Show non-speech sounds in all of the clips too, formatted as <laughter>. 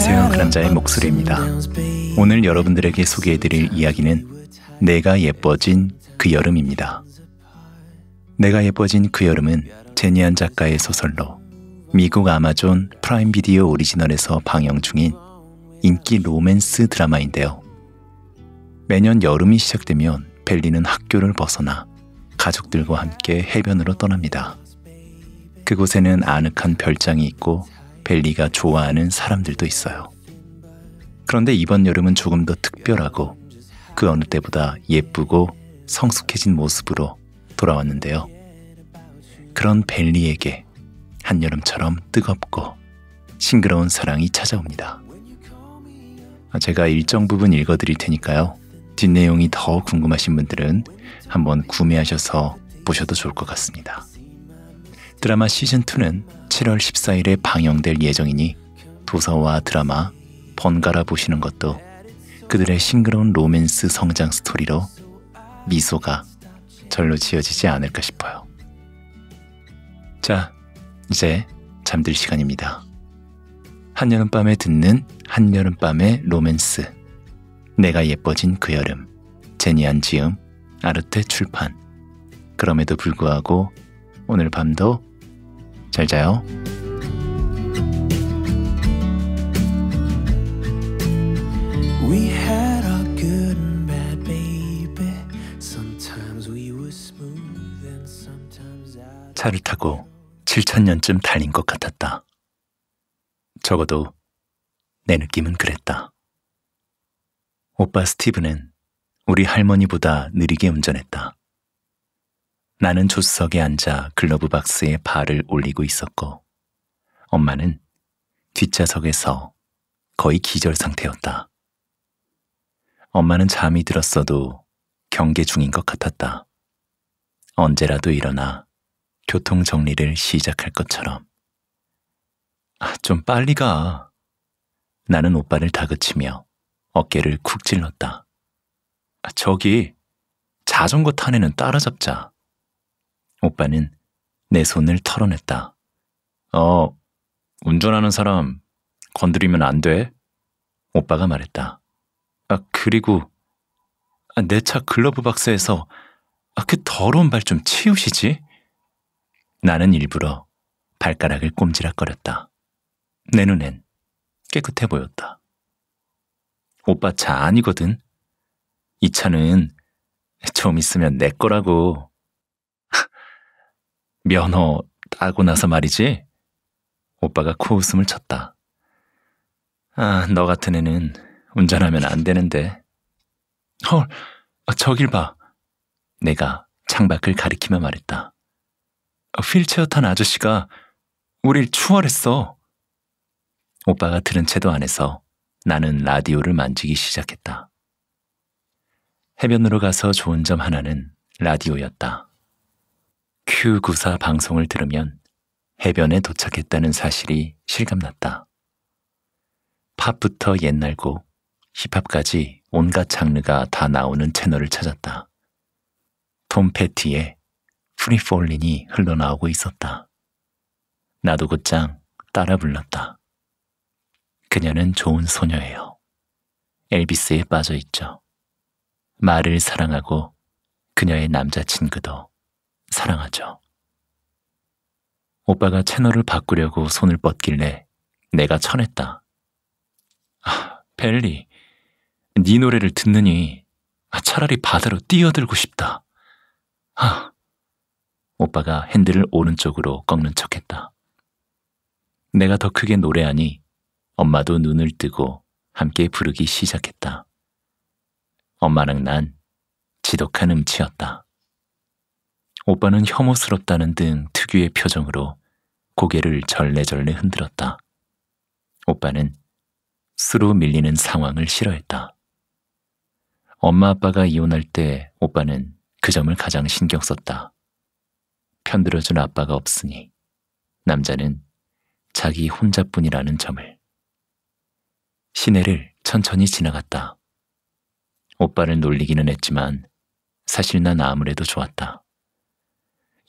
안녕하세요. 그 남자의 목소리입니다. 오늘 여러분들에게 소개해드릴 이야기는 내가 예뻐진 그 여름입니다. 내가 예뻐진 그 여름은 제니안 작가의 소설로 미국 아마존 프라임 비디오 오리지널에서 방영 중인 인기 로맨스 드라마인데요. 매년 여름이 시작되면 벨리는 학교를 벗어나 가족들과 함께 해변으로 떠납니다. 그곳에는 아늑한 별장이 있고 벨리가 좋아하는 사람들도 있어요. 그런데 이번 여름은 조금 더 특별하고 그 어느 때보다 예쁘고 성숙해진 모습으로 돌아왔는데요. 그런 벨리에게 한여름처럼 뜨겁고 싱그러운 사랑이 찾아옵니다. 제가 일정 부분 읽어드릴 테니까요. 뒷내용이 더 궁금하신 분들은 한번 구매하셔서 보셔도 좋을 것 같습니다. 드라마 시즌2는 7월 14일에 방영될 예정이니 도서와 드라마 번갈아 보시는 것도 그들의 싱그러운 로맨스 성장 스토리로 미소가 절로 지어지지 않을까 싶어요. 자, 이제 잠들 시간입니다. 한여름밤에 듣는 한여름밤의 로맨스 내가 예뻐진 그 여름 제니안 지음 아르테 출판 그럼에도 불구하고 오늘 밤도 잘 자요. 차를 타고 7 0 0 0년쯤 달린 것 같았다. 적어도 내 느낌은 그랬다. 오빠 스티브는 우리 할머니보다 느리게 운전했다. 나는 조석에 수 앉아 글러브 박스에 발을 올리고 있었고 엄마는 뒷좌석에서 거의 기절 상태였다. 엄마는 잠이 들었어도 경계 중인 것 같았다. 언제라도 일어나 교통 정리를 시작할 것처럼. 아, 좀 빨리 가. 나는 오빠를 다그치며 어깨를 쿡 찔렀다. 아, 저기 자전거 탄에는 따라잡자. 오빠는 내 손을 털어냈다. 어, 운전하는 사람 건드리면 안 돼. 오빠가 말했다. 아, 그리고 아, 내차 글러브 박스에서 아, 그 더러운 발 좀 치우시지? 나는 일부러 발가락을 꼼지락거렸다. 내 눈엔 깨끗해 보였다. 오빠 차 아니거든. 이 차는 좀 있으면 내 거라고. 면허 따고 나서 말이지. 오빠가 코웃음을 쳤다. 아, 너 같은 애는 운전하면 안 되는데. 헐, 아, 저길 봐. 내가 창밖을 가리키며 말했다. 아, 휠체어 탄 아저씨가 우릴 추월했어. 오빠가 들은 채도 안에서 나는 라디오를 만지기 시작했다. 해변으로 가서 좋은 점 하나는 라디오였다. Q94 방송을 들으면 해변에 도착했다는 사실이 실감났다. 팝부터 옛날고 힙합까지 온갖 장르가 다 나오는 채널을 찾았다. 톰 패티의 프리폴린이 흘러나오고 있었다. 나도 곧장 따라 불렀다. 그녀는 좋은 소녀예요. 엘비스에 빠져 있죠. 말을 사랑하고 그녀의 남자친구도 사랑하죠. 오빠가 채널을 바꾸려고 손을 뻗길래 내가 쳐냈다. 아, 벨리, 네 노래를 듣느니 차라리 바다로 뛰어들고 싶다. 아, 오빠가 핸들을 오른쪽으로 꺾는 척했다. 내가 더 크게 노래하니 엄마도 눈을 뜨고 함께 부르기 시작했다. 엄마랑 난 지독한 음치였다. 오빠는 혐오스럽다는 등 특유의 표정으로 고개를 절레절레 흔들었다. 오빠는 스로 밀리는 상황을 싫어했다. 엄마 아빠가 이혼할 때 오빠는 그 점을 가장 신경 썼다. 편들어준 아빠가 없으니 남자는 자기 혼자뿐이라는 점을. 시내를 천천히 지나갔다. 오빠를 놀리기는 했지만 사실 난 아무래도 좋았다.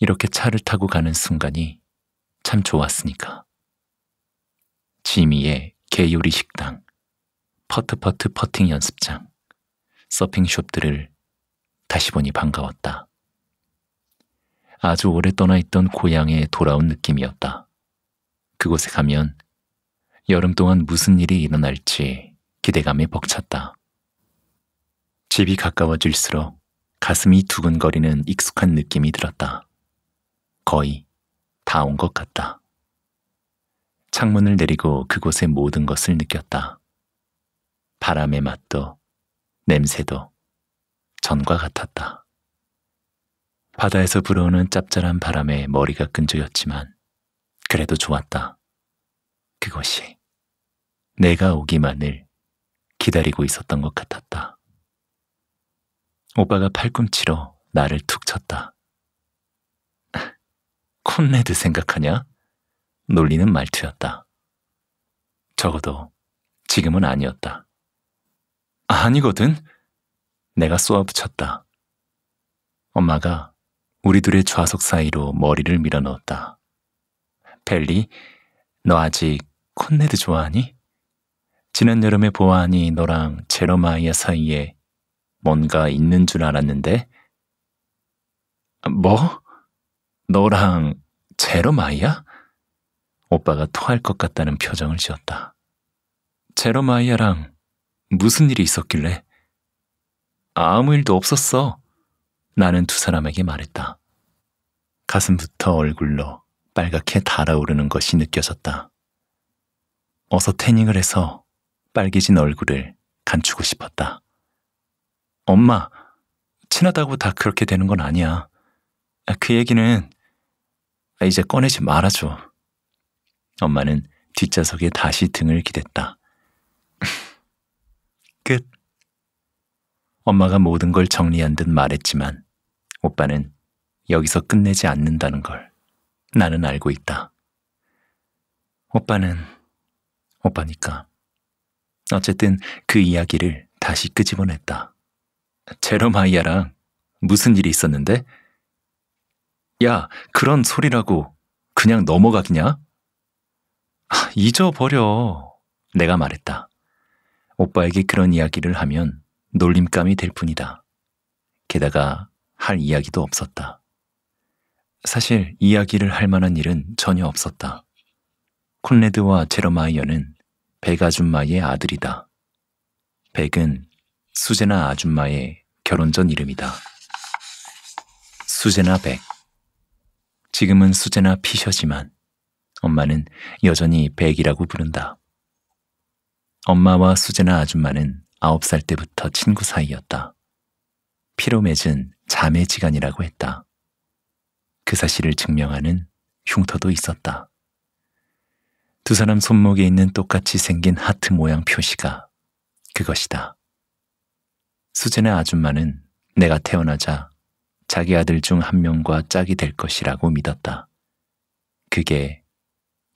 이렇게 차를 타고 가는 순간이 참 좋았으니까. 지미의 개요리 식당, 퍼트퍼트 퍼팅 연습장, 서핑숍들을 다시 보니 반가웠다. 아주 오래 떠나 있던 고향에 돌아온 느낌이었다. 그곳에 가면 여름 동안 무슨 일이 일어날지 기대감에 벅찼다. 집이 가까워질수록 가슴이 두근거리는 익숙한 느낌이 들었다. 거의 다 온 것 같다. 창문을 내리고 그곳의 모든 것을 느꼈다. 바람의 맛도 냄새도 전과 같았다. 바다에서 불어오는 짭짤한 바람에 머리가 끈적였지만 그래도 좋았다. 그것이 내가 오기만을 기다리고 있었던 것 같았다. 오빠가 팔꿈치로 나를 툭 쳤다. 혼내듯 생각하냐? 놀리는 말투였다. 적어도 지금은 아니었다. 아니거든? 내가 쏘아붙였다. 엄마가 우리 둘의 좌석 사이로 머리를 밀어넣었다. 벨리, 너 아직 콘네드 좋아하니? 지난 여름에 보아하니 너랑 제로마이아 사이에 뭔가 있는 줄 알았는데? 뭐? 너랑 제로마이야 오빠가 토할 것 같다는 표정을 지었다. 제로마이야랑 무슨 일이 있었길래? 아무 일도 없었어. 나는 두 사람에게 말했다. 가슴부터 얼굴로 빨갛게 달아오르는 것이 느껴졌다. 어서 태닝을 해서 빨개진 얼굴을 감추고 싶었다. 엄마, 친하다고 다 그렇게 되는 건 아니야. 그 얘기는 아, 이제 꺼내지 말아줘. 엄마는 뒷좌석에 다시 등을 기댔다. <laughs> 끝. 엄마가 모든 걸 정리한 듯 말했지만 오빠는 여기서 끝내지 않는다는 걸 나는 알고 있다. 오빠는 오빠니까. 어쨌든 그 이야기를 다시 끄집어냈다. 제로마이아랑 무슨 일이 있었는데? 야, 그런 소리라고 그냥 넘어가기냐? 아, 잊어버려. 내가 말했다. 오빠에게 그런 이야기를 하면 놀림감이 될 뿐이다. 게다가 할 이야기도 없었다. 사실 이야기를 할 만한 일은 전혀 없었다. 콘레드와 제러마이어는 백 아줌마의 아들이다. 백은 수제나 아줌마의 결혼 전 이름이다. 수제나 백. 지금은 수제나 피셔지만 엄마는 여전히 백이라고 부른다. 엄마와 수제나 아줌마는 아홉 살 때부터 친구 사이였다. 피로 맺은 자매지간이라고 했다. 그 사실을 증명하는 흉터도 있었다. 두 사람 손목에 있는 똑같이 생긴 하트 모양 표시가 그것이다. 수제나 아줌마는 내가 태어나자 자기 아들 중 한 명과 짝이 될 것이라고 믿었다. 그게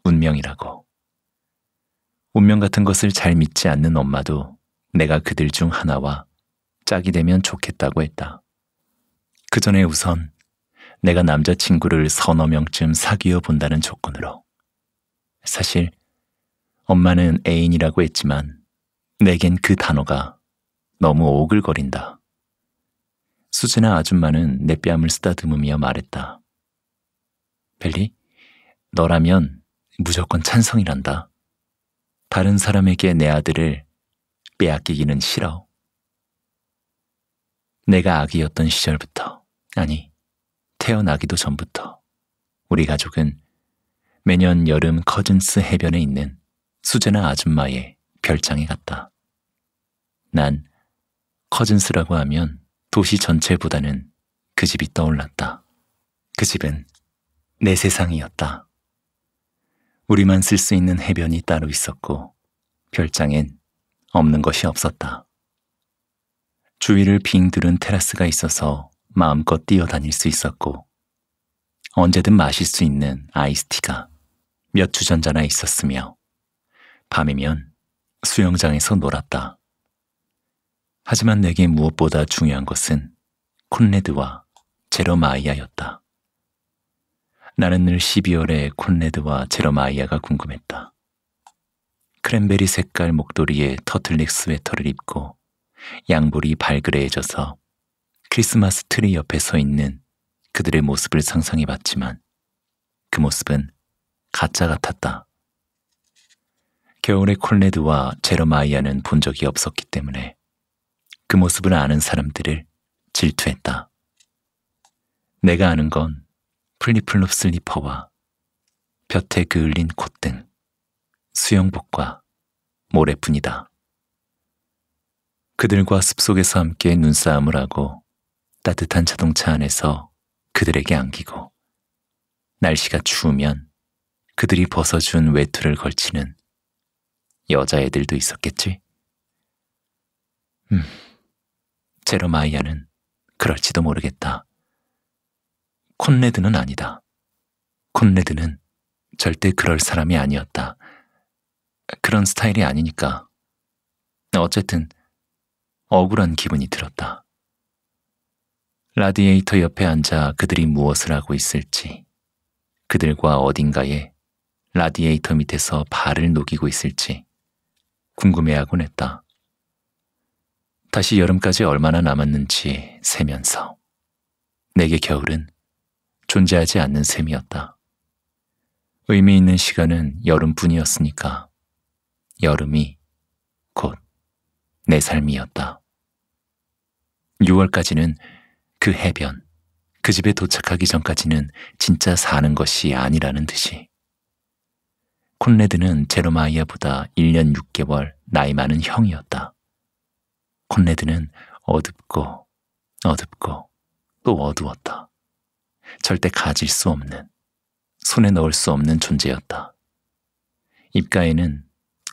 운명이라고. 운명 같은 것을 잘 믿지 않는 엄마도 내가 그들 중 하나와 짝이 되면 좋겠다고 했다. 그 전에 우선 내가 남자친구를 서너 명쯤 사귀어 본다는 조건으로. 사실 엄마는 애인이라고 했지만 내겐 그 단어가 너무 오글거린다. 수진아 아줌마는 내 뺨을 쓰다듬으며 말했다. 벨리, 너라면 무조건 찬성이란다. 다른 사람에게 내 아들을 빼앗기기는 싫어. 내가 아기였던 시절부터, 아니, 태어나기도 전부터, 우리 가족은 매년 여름 커즌스 해변에 있는 수제나 아줌마의 별장에 갔다. 난 커즌스라고 하면 도시 전체보다는 그 집이 떠올랐다. 그 집은 내 세상이었다. 우리만 쓸 수 있는 해변이 따로 있었고 별장엔 없는 것이 없었다. 주위를 빙 들은 테라스가 있어서 마음껏 뛰어다닐 수 있었고 언제든 마실 수 있는 아이스티가 몇 주전자나 있었으며 밤이면 수영장에서 놀았다. 하지만 내게 무엇보다 중요한 것은 콘레드와 제로마이아였다 나는 늘 12월에 콘레드와 제로마이아가 궁금했다. 크랜베리 색깔 목도리에 터틀넥 스웨터를 입고 양볼이 발그레해져서 크리스마스 트리 옆에 서 있는 그들의 모습을 상상해봤지만 그 모습은 가짜 같았다. 겨울에 콜레드와 제로마이아는본 적이 없었기 때문에 그 모습을 아는 사람들을 질투했다. 내가 아는 건 플리플롭 슬리퍼와 볕에 그을린 콧등, 수영복과 모래뿐이다. 그들과 숲속에서 함께 눈싸움을 하고 따뜻한 자동차 안에서 그들에게 안기고 날씨가 추우면 그들이 벗어준 외투를 걸치는 여자애들도 있었겠지? 음. 세르마이아는 그럴지도 모르겠다. 콘레드는 아니다. 콘레드는 절대 그럴 사람이 아니었다. 그런 스타일이 아니니까. 어쨌든 억울한 기분이 들었다. 라디에이터 옆에 앉아 그들이 무엇을 하고 있을지, 그들과 어딘가에 라디에이터 밑에서 발을 녹이고 있을지 궁금해하곤 했다. 다시 여름까지 얼마나 남았는지 세면서 내게 겨울은 존재하지 않는 셈이었다. 의미 있는 시간은 여름뿐이었으니까 여름이 곧 내 삶이었다. 6월까지는 그 해변, 그 집에 도착하기 전까지는 진짜 사는 것이 아니라는 듯이. 콘레드는 제로마이아보다 1년 6개월 나이 많은 형이었다. 콘레드는 어둡고 어둡고 또 어두웠다. 절대 가질 수 없는, 손에 넣을 수 없는 존재였다. 입가에는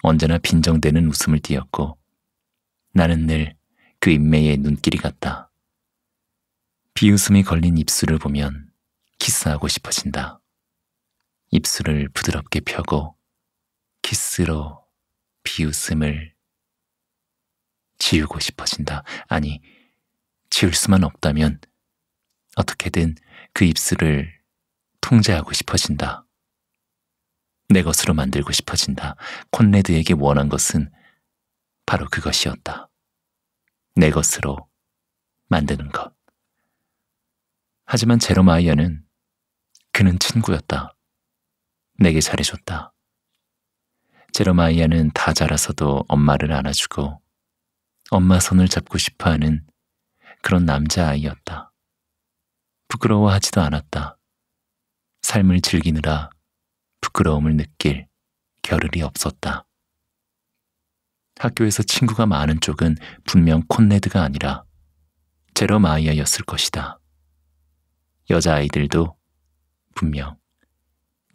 언제나 빈정대는 웃음을 띄었고 나는 늘 그 인매의 눈길이 같다. 비웃음이 걸린 입술을 보면 키스하고 싶어진다. 입술을 부드럽게 펴고 키스로 비웃음을 지우고 싶어진다. 아니, 지울 수만 없다면 어떻게든 그 입술을 통제하고 싶어진다. 내 것으로 만들고 싶어진다. 콘레드에게 원한 것은 바로 그것이었다. 내 것으로 만드는 것. 하지만 제로마이어는 그는 친구였다. 내게 잘해줬다. 제로마이어는다 자라서도 엄마를 안아주고 엄마 손을 잡고 싶어 하는 그런 남자아이였다. 부끄러워하지도 않았다. 삶을 즐기느라 부끄러움을 느낄 겨를이 없었다. 학교에서 친구가 많은 쪽은 분명 콘레드가 아니라 제로마이아였을 것이다. 여자아이들도 분명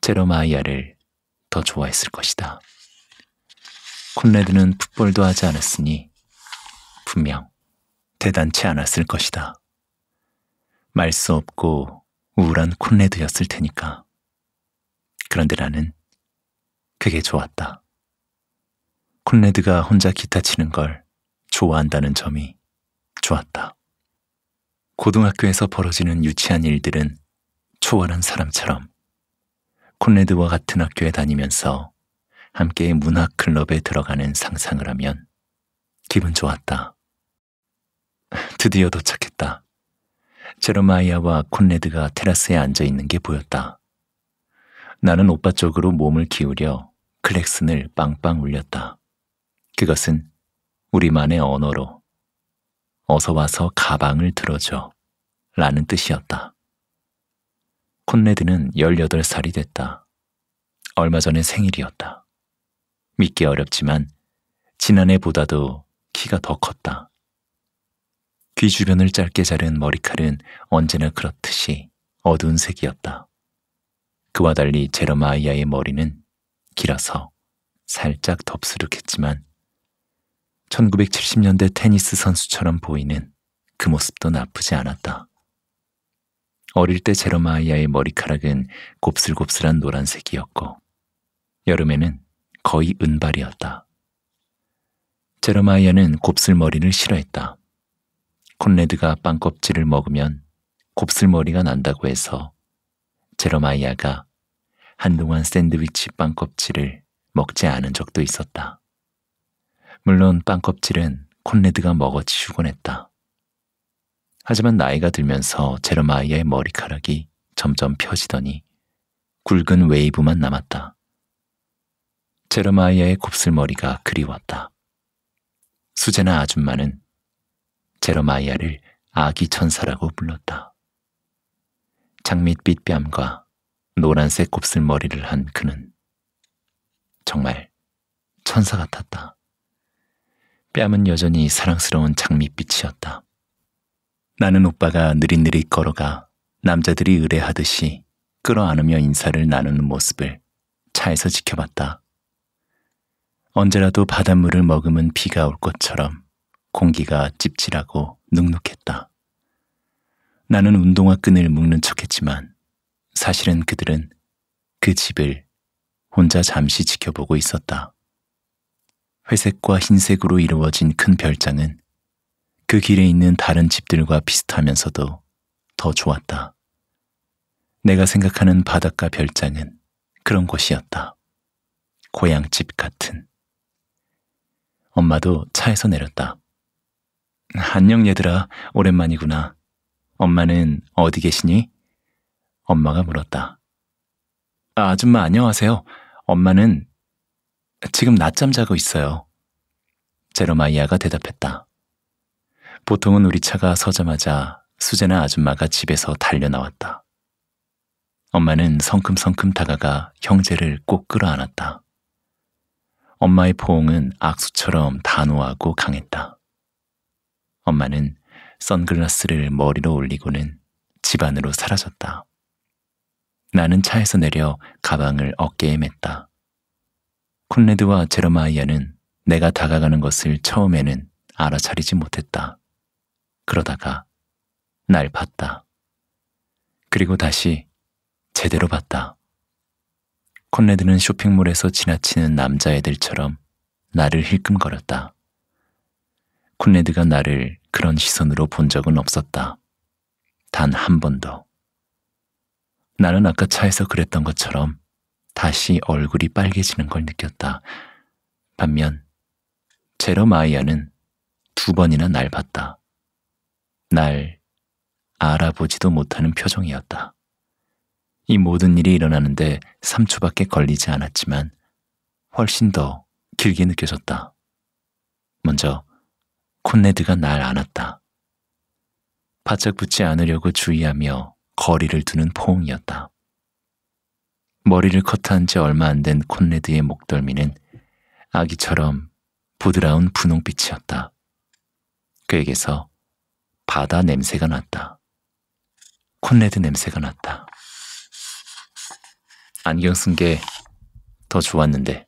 제로마이아를더 좋아했을 것이다. 콘레드는 풋볼도 하지 않았으니 분명 대단치 않았을 것이다. 말 수 없고 우울한 콘레드였을 테니까. 그런데 나는 그게 좋았다. 콘레드가 혼자 기타 치는 걸 좋아한다는 점이 좋았다. 고등학교에서 벌어지는 유치한 일들은 초월한 사람처럼 콘레드와 같은 학교에 다니면서 함께 문학 클럽에 들어가는 상상을 하면 기분 좋았다. 드디어 도착했다. 제로마이아와 콘레드가 테라스에 앉아 있는 게 보였다. 나는 오빠 쪽으로 몸을 기울여 클렉슨을 빵빵 울렸다. 그것은 우리만의 언어로 어서 와서 가방을 들어줘 라는 뜻이었다. 콘레드는 18살이 됐다. 얼마 전에 생일이었다. 믿기 어렵지만 지난해보다도 키가 더 컸다. 귀 주변을 짧게 자른 머리칼은 언제나 그렇듯이 어두운 색이었다. 그와 달리 제러마이아의 머리는 길어서 살짝 덥수룩했지만 1970년대 테니스 선수처럼 보이는 그 모습도 나쁘지 않았다. 어릴 때 제러마이아의 머리카락은 곱슬곱슬한 노란색이었고 여름에는 거의 은발이었다. 제러마이아는 곱슬머리를 싫어했다. 콘레드가 빵껍질을 먹으면 곱슬머리가 난다고 해서 제로마이아가 한동안 샌드위치 빵껍질을 먹지 않은 적도 있었다. 물론 빵껍질은 콘레드가 먹어치우곤 했다. 하지만 나이가 들면서 제로마이아의 머리카락이 점점 펴지더니 굵은 웨이브만 남았다. 제로마이아의 곱슬머리가 그리웠다. 수제나 아줌마는 제로마이아를 아기 천사라고 불렀다. 장밋빛 뺨과 노란색 곱슬머리를 한 그는 정말 천사 같았다. 뺨은 여전히 사랑스러운 장밋빛이었다. 나는 오빠가 느릿느릿 걸어가 남자들이 의뢰하듯이 끌어안으며 인사를 나누는 모습을 차에서 지켜봤다. 언제라도 바닷물을 머금은 비가 올 것처럼 공기가 찝찝하고 눅눅했다. 나는 운동화 끈을 묶는 척했지만 사실은 그들은 그 집을 혼자 잠시 지켜보고 있었다. 회색과 흰색으로 이루어진 큰 별장은 그 길에 있는 다른 집들과 비슷하면서도 더 좋았다. 내가 생각하는 바닷가 별장은 그런 곳이었다. 고향집 같은. 엄마도 차에서 내렸다. 안녕 얘들아, 오랜만이구나. 엄마는 어디 계시니? 엄마가 물었다. 아, 아줌마 안녕하세요. 엄마는 지금 낮잠 자고 있어요. 제로마이아가 대답했다. 보통은 우리 차가 서자마자 수제나 아줌마가 집에서 달려나왔다. 엄마는 성큼성큼 다가가 형제를 꼭 끌어안았다. 엄마의 포옹은 악수처럼 단호하고 강했다. 엄마는 선글라스를 머리로 올리고는 집 안으로 사라졌다. 나는 차에서 내려 가방을 어깨에 맸다. 콘레드와 제로마이아는 내가 다가가는 것을 처음에는 알아차리지 못했다. 그러다가 날 봤다. 그리고 다시 제대로 봤다. 콘레드는 쇼핑몰에서 지나치는 남자애들처럼 나를 힐끔거렸다. 쿤레드가 나를 그런 시선으로 본 적은 없었다. 단 한 번도. 나는 아까 차에서 그랬던 것처럼 다시 얼굴이 빨개지는 걸 느꼈다. 반면 제로마이아는두 번이나 날 봤다. 날 알아보지도 못하는 표정이었다. 이 모든 일이 일어나는데 3초밖에 걸리지 않았지만 훨씬 더 길게 느껴졌다. 먼저 콘네드가 날 안았다. 바짝 붙지 않으려고 주의하며 거리를 두는 포옹이었다. 머리를 커트한지 얼마 안 된 콘레드의 목덜미는 아기처럼 부드러운 분홍빛이었다. 그에게서 바다 냄새가 났다. 콘레드 냄새가 났다. 안경 쓴 게 더 좋았는데.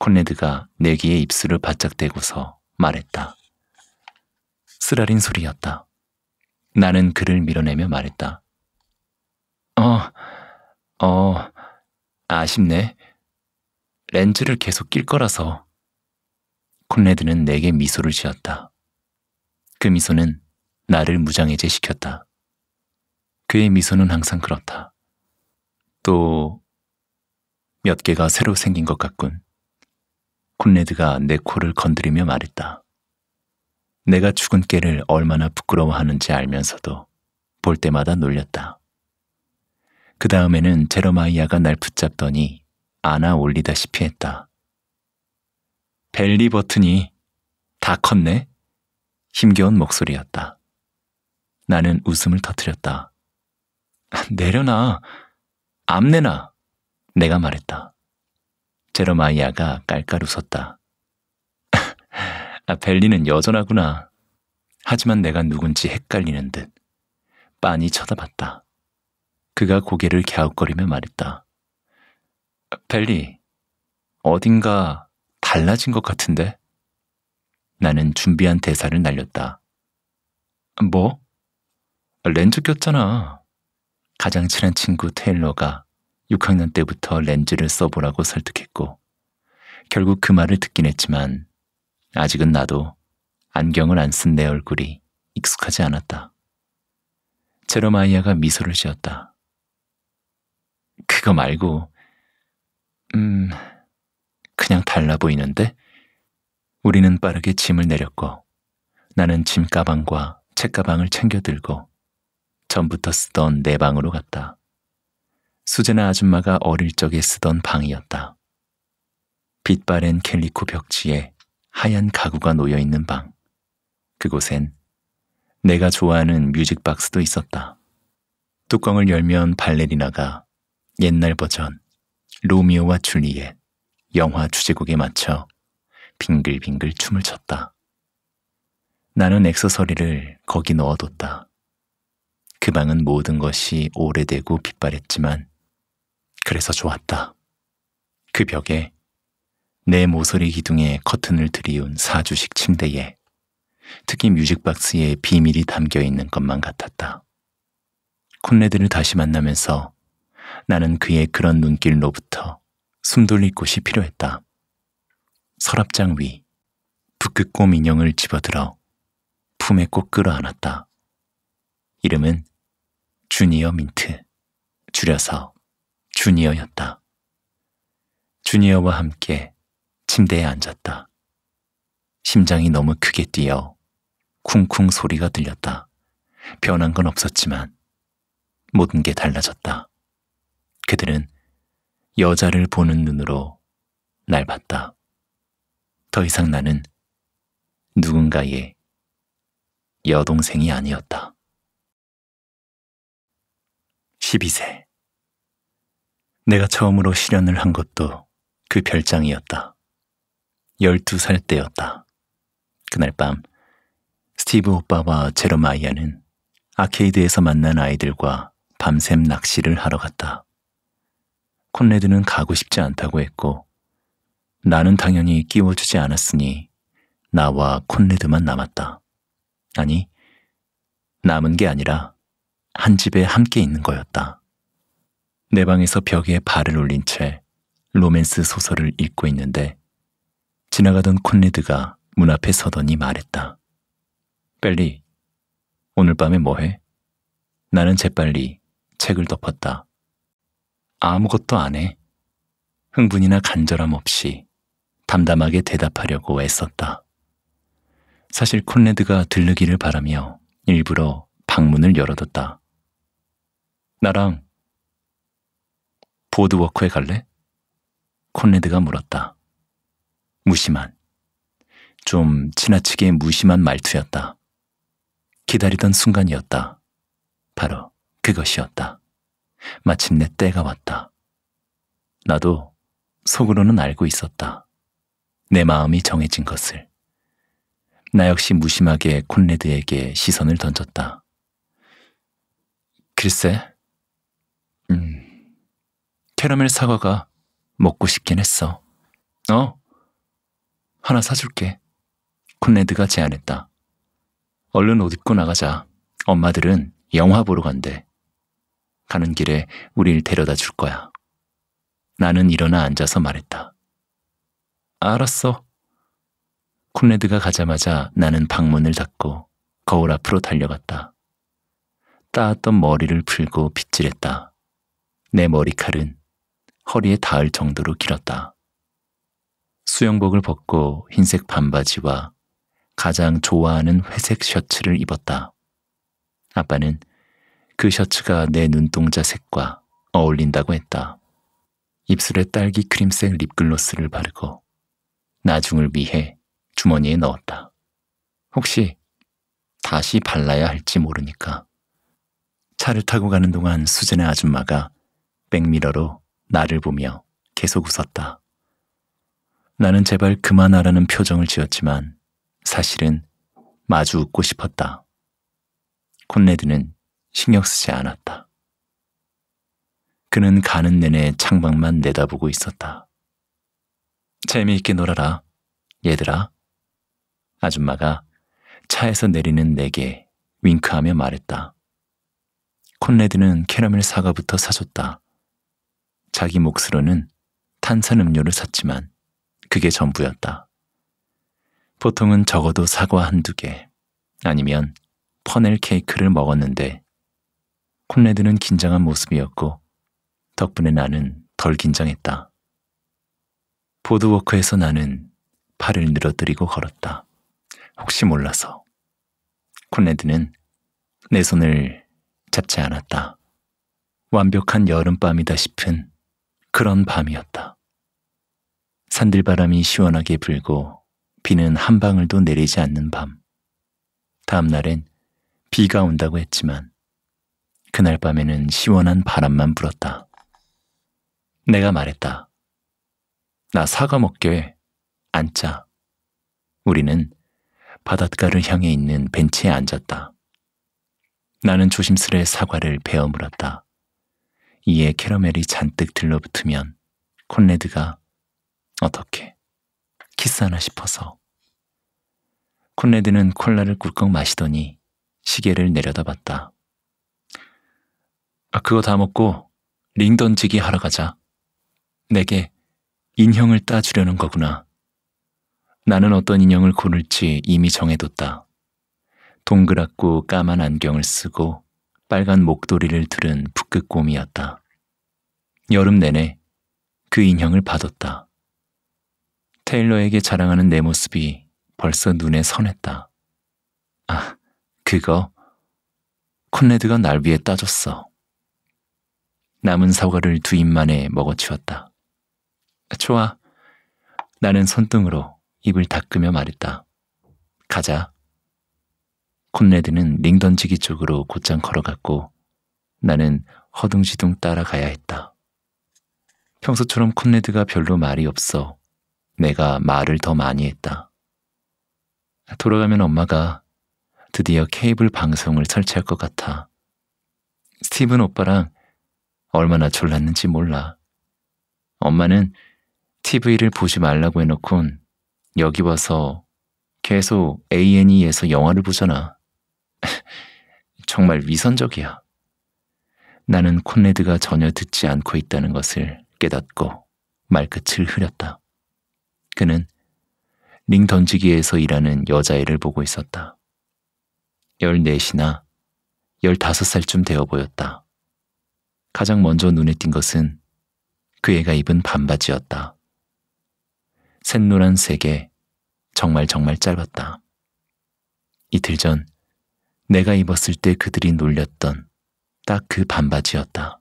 콘레드가 내기에 입술을 바짝 대고서 말했다. 쓰라린 소리였다. 나는 그를 밀어내며 말했다. 어, 어, 아쉽네. 렌즈를 계속 낄 거라서. 콘레드는 내게 미소를 지었다. 그 미소는 나를 무장해제 시켰다. 그의 미소는 항상 그렇다. 또 몇 개가 새로 생긴 것 같군. 콘레드가 내 코를 건드리며 말했다. 내가 죽은 깨를 얼마나 부끄러워하는지 알면서도 볼 때마다 놀렸다. 그 다음에는 제러마이아가 날 붙잡더니 안아 올리다시피 했다. 벨리 버튼이 다 컸네? 힘겨운 목소리였다. 나는 웃음을 터뜨렸다. <laughs> 내려놔. 암내나. 내가 말했다. 제러마이아가 깔깔 웃었다. <laughs> 아, 벨리는 여전하구나. 하지만 내가 누군지 헷갈리는 듯 빤히 쳐다봤다. 그가 고개를 갸웃거리며 말했다. 벨리, 어딘가 달라진 것 같은데? 나는 준비한 대사를 날렸다. 뭐? 렌즈 꼈잖아. 가장 친한 친구 테일러가 6학년 때부터 렌즈를 써보라고 설득했고 결국 그 말을 듣긴 했지만 아직은 나도 안경을 안 쓴 내 얼굴이 익숙하지 않았다. 제로마이아가 미소를 지었다. 그거 말고 음 그냥 달라 보이는데? 우리는 빠르게 짐을 내렸고 나는 짐 가방과 책 가방을 챙겨 들고 전부터 쓰던 내 방으로 갔다. 수제나 아줌마가 어릴 적에 쓰던 방이었다. 빛바랜 캘리코 벽지에 하얀 가구가 놓여 있는 방. 그곳엔 내가 좋아하는 뮤직박스도 있었다. 뚜껑을 열면 발레리나가 옛날 버전 로미오와 줄리엣 영화 주제곡에 맞춰 빙글빙글 춤을 췄다. 나는 액세서리를 거기 넣어뒀다. 그 방은 모든 것이 오래되고 빛바랬지만 그래서 좋았다. 그 벽에 내 모서리 기둥에 커튼을 들이운 사주식 침대에 특히 뮤직박스에 비밀이 담겨 있는 것만 같았다. 콘레드를 다시 만나면서 나는 그의 그런 눈길로부터 숨 돌릴 곳이 필요했다. 서랍장 위, 북극곰 인형을 집어들어 품에 꼭 끌어안았다. 이름은 주니어 민트, 줄여서 주니어였다. 주니어와 함께 침대에 앉았다. 심장이 너무 크게 뛰어 쿵쿵 소리가 들렸다. 변한 건 없었지만 모든 게 달라졌다. 그들은 여자를 보는 눈으로 날 봤다. 더 이상 나는 누군가의 여동생이 아니었다. 12세 내가 처음으로 실연을 한 것도 그 별장이었다. 12살 때였다. 그날 밤 스티브 오빠와 제로마이아는 아케이드에서 만난 아이들과 밤샘 낚시를 하러 갔다. 콘레드는 가고 싶지 않다고 했고 나는 당연히 끼워주지 않았으니 나와 콘레드만 남았다. 아니, 남은 게 아니라 한 집에 함께 있는 거였다. 내 방에서 벽에 발을 올린 채 로맨스 소설을 읽고 있는데 지나가던 콘리드가 문 앞에 서더니 말했다. 빨리, 오늘 밤에 뭐해? 나는 재빨리 책을 덮었다. 아무것도 안 해. 흥분이나 간절함 없이 담담하게 대답하려고 애썼다. 사실 콘레드가 들르기를 바라며 일부러 방문을 열어뒀다. 나랑 보드워크에 갈래? 콘레드가 물었다. 무심한, 좀 지나치게 무심한 말투였다. 기다리던 순간이었다. 바로 그것이었다. 마침내 때가 왔다. 나도 속으로는 알고 있었다. 내 마음이 정해진 것을. 나 역시 무심하게 콘레드에게 시선을 던졌다. 글쎄, 음, 캐러멜 사과가 먹고 싶긴 했어. 어? 하나 사줄게. 콘레드가 제안했다. 얼른 옷 입고 나가자. 엄마들은 영화 보러 간대. 가는 길에 우릴 데려다 줄 거야. 나는 일어나 앉아서 말했다. 알았어. 콘레드가 가자마자 나는 방문을 닫고 거울 앞으로 달려갔다. 따았던 머리를 풀고 빗질했다. 내 머리칼은 허리에 닿을 정도로 길었다. 수영복을 벗고 흰색 반바지와 가장 좋아하는 회색 셔츠를 입었다. 아빠는 그 셔츠가 내 눈동자 색과 어울린다고 했다. 입술에 딸기 크림색 립글로스를 바르고 나중을 위해 주머니에 넣었다. 혹시 다시 발라야 할지 모르니까. 차를 타고 가는 동안 수진의 아줌마가 백미러로 나를 보며 계속 웃었다. 나는 제발 그만하라는 표정을 지었지만 사실은 마주 웃고 싶었다. 콘레드는 신경 쓰지 않았다. 그는 가는 내내 창밖만 내다보고 있었다. 재미있게 놀아라, 얘들아. 아줌마가 차에서 내리는 내게 윙크하며 말했다. 콘레드는 캐러멜 사과부터 사줬다. 자기 몫으로는 탄산음료를 샀지만 그게 전부였다. 보통은 적어도 사과 한두 개 아니면 퍼넬 케이크를 먹었는데 콘레드는 긴장한 모습이었고 덕분에 나는 덜 긴장했다. 보드워크에서 나는 팔을 늘어뜨리고 걸었다. 혹시 몰라서. 콘레드는 내 손을 잡지 않았다. 완벽한 여름밤이다 싶은 그런 밤이었다. 산들바람이 시원하게 불고 비는 한 방울도 내리지 않는 밤. 다음 날엔 비가 온다고 했지만 그날 밤에는 시원한 바람만 불었다. 내가 말했다. 나 사과 먹게 앉자. 우리는 바닷가를 향해 있는 벤치에 앉았다. 나는 조심스레 사과를 베어 물었다. 이에 캐러멜이 잔뜩 들러붙으면 콘레드가 어떻게 키스하나 싶어서 콘레드는 콜라를 꿀꺽 마시더니 시계를 내려다봤다. 아, 그거 다 먹고 링 던지기 하러 가자. 내게 인형을 따주려는 거구나. 나는 어떤 인형을 고를지 이미 정해뒀다. 동그랗고 까만 안경을 쓰고 빨간 목도리를 들은 북극곰이었다. 여름 내내 그 인형을 받았다. 테일러에게 자랑하는 내 모습이 벌써 눈에 선했다. 아, 그거. 콘레드가 날 위해 따줬어. 남은 사과를 두 입만에 먹어치웠다. 좋아. 나는 손등으로 입을 닦으며 말했다. 가자. 콘레드는 링 던지기 쪽으로 곧장 걸어갔고 나는 허둥지둥 따라가야 했다. 평소처럼 콘레드가 별로 말이 없어 내가 말을 더 많이 했다. 돌아가면 엄마가 드디어 케이블 방송을 설치할 것 같아. 스티븐 오빠랑 얼마나 졸랐는지 몰라. 엄마는 TV를 보지 말라고 해놓곤 여기 와서 계속 A&E에서 영화를 보잖아. <laughs> 정말 위선적이야. 나는 콘레드가 전혀 듣지 않고 있다는 것을 깨닫고 말끝을 흐렸다. 그는 링 던지기에서 일하는 여자애를 보고 있었다. 1 4시나 15살쯤 되어 보였다. 가장 먼저 눈에 띈 것은 그 애가 입은 반바지였다. 샛노란 색에 정말 정말 짧았다. 이틀 전 내가 입었을 때 그들이 놀렸던 딱 그 반바지였다.